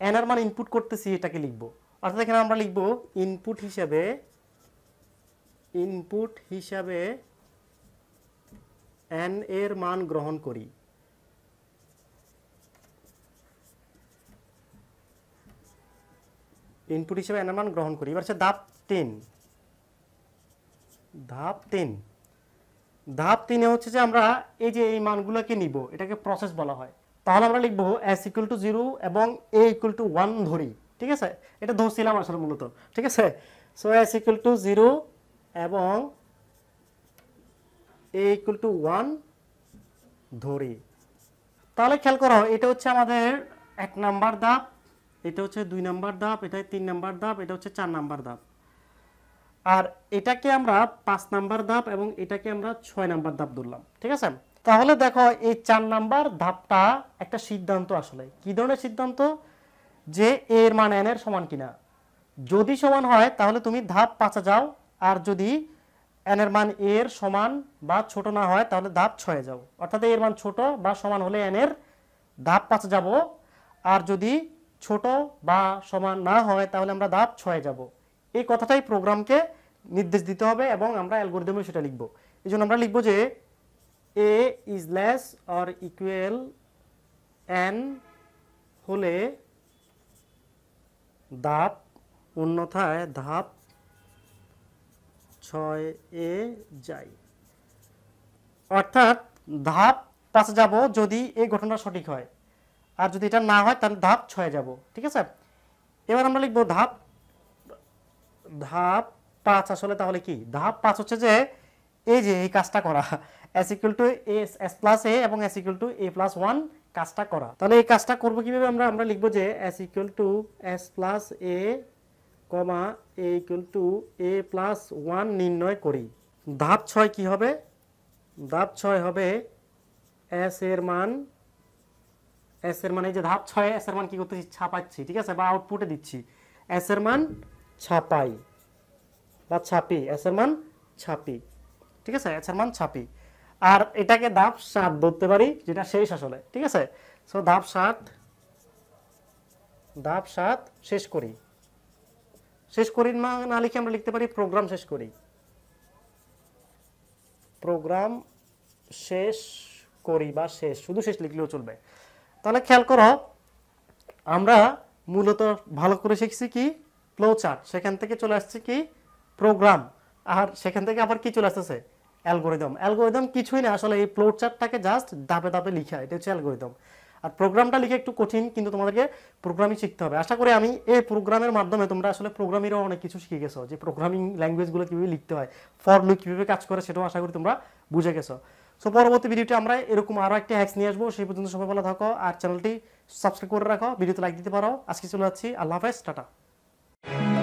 অ্যানার মান ইনপুট করতেছি এটাকে লিখবো অর্থাৎ এখানে আমরা লিখবো ইনপুট হিসাবে ইনপুট হিসাবে এন এর মান গ্রহণ করি ইনপুট হিসাবে এনার মান গ্রহণ করি এবার হচ্ছে ধাপ টেন ধাপ তিন ধাপ তিনে হচ্ছে যে আমরা এই যে এই মানগুলোকে নিব এটাকে প্রসেস বলা হয় তাহলে আমরা লিখবো এস ইকুয়াল টু জিরো এবং এ ইকুয়াল টু ওয়ান ধরি ঠিক আছে এটা ধরছিলাম আসলে মূলত ঠিক আছে so s equal to zero এবং এ ইকুয়াল টু ওয়ান ধরি তাহলে খেয়াল করো এটা হচ্ছে আমাদের এক নাম্বার ধাপ এটা হচ্ছে দুই নাম্বার ধাপ এটা তিন নাম্বার ধাপ এটা হচ্ছে চার নাম্বার ধাপ আর এটাকে আমরা পাঁচ নাম্বার ধাপ এবং এটাকে আমরা ছয় নাম্বার ধাপ ধরলাম ঠিক আছে তাহলে দেখো এই চার নাম্বার ধাপটা একটা সিদ্ধান্ত আসলে কি ধরনের সিদ্ধান্ত যে এর মান এনের সমান কিনা যদি সমান হয় তাহলে তুমি ধাপ পাঁচে যাও আর যদি এনের মান এর সমান বা ছোট না হয় তাহলে ধাপ ছয়ে যাও অর্থাৎ এর মান ছোট বা সমান হলে এনের ধাপ পাঁচে যাব আর যদি ছোট বা সমান না হয় তাহলে আমরা ধাপ ছয়ে যাব এই কথাটাই প্রোগ্রামকে নির্দেশ দিতে হবে এবং আমরা অ্যালগোরিদমে সেটা লিখব এই জন্য আমরা লিখব যে a is less or equal n হলে ধাপ অন্যথায় ধাপ ছয় এ যাই অর্থাৎ ধাপ পাশে যাব যদি এই ঘটনা সঠিক হয় আর যদি এটা না হয় তাহলে ধাপ ছয়ে যাব ঠিক আছে এবার আমরা লিখবো ধাপ ধাপ পাঁচ আসলে তাহলে কি ধাপ পাঁচ হচ্ছে যে এই যে এই কাজটা করা s equal to s s plus a এবং s equal to A plus one কাজটা করা তাহলে এই কাজটা করবো কিভাবে আমরা আমরা লিখবো যে S equal to S plus a comma a equal to A plus one নির্ণয় করি ধাপ ছয় কি হবে ধাপ ছয় হবে এস এর মান এস এর মানে যে ধাপ ছয় এস এর মান কি করতেছি ছাপাচ্ছি ঠিক আছে বা আউটপুটে দিচ্ছি এস এর মান ছাপাই বা ছাপি এসের মান ছাপি ঠিক আছে এসের মান ছাপি আর এটাকে ধাপ সাত ধরতে পারি যেটা শেষ আসলে ঠিক আছে সো ধাপ সাত ধাপ সাত শেষ করি শেষ করি না লিখে আমরা লিখতে পারি প্রোগ্রাম শেষ করি প্রোগ্রাম শেষ করি বা শেষ শুধু শেষ লিখলেও চলবে তাহলে খেয়াল করো আমরা মূলত ভালো করে শিখছি কি ফ্লো চার্ট সেখান থেকে চলে আসছে কি প্রোগ্রাম আর সেখান থেকে আবার কি চলে আসতেছে অ্যালগোরিদম অ্যালগোরিদম কিছুই না আসলে এই ফ্লো চার্টটাকে জাস্ট ধাপে ধাপে লিখা এটা হচ্ছে অ্যালগোরিদম আর প্রোগ্রামটা লিখে একটু কঠিন কিন্তু তোমাদেরকে প্রোগ্রামই শিখতে হবে আশা করি আমি এই প্রোগ্রামের মাধ্যমে তোমরা আসলে প্রোগ্রামেরও অনেক কিছু শিখে গেছো যে প্রোগ্রামিং ল্যাঙ্গুয়েজগুলো কীভাবে লিখতে হয় ফর লুক কীভাবে কাজ করে সেটাও আশা করি তোমরা বুঝে গেছো সো পরবর্তী ভিডিওটি আমরা এরকম আরও একটা হ্যাক্স নিয়ে আসবো সেই পর্যন্ত সবাই ভালো থাকো আর চ্যানেলটি সাবস্ক্রাইব করে রাখো ভিডিওতে লাইক দিতে পারো আজকে চলে যাচ্ছি আল্লাহ হাফেজ টাটা Thank you.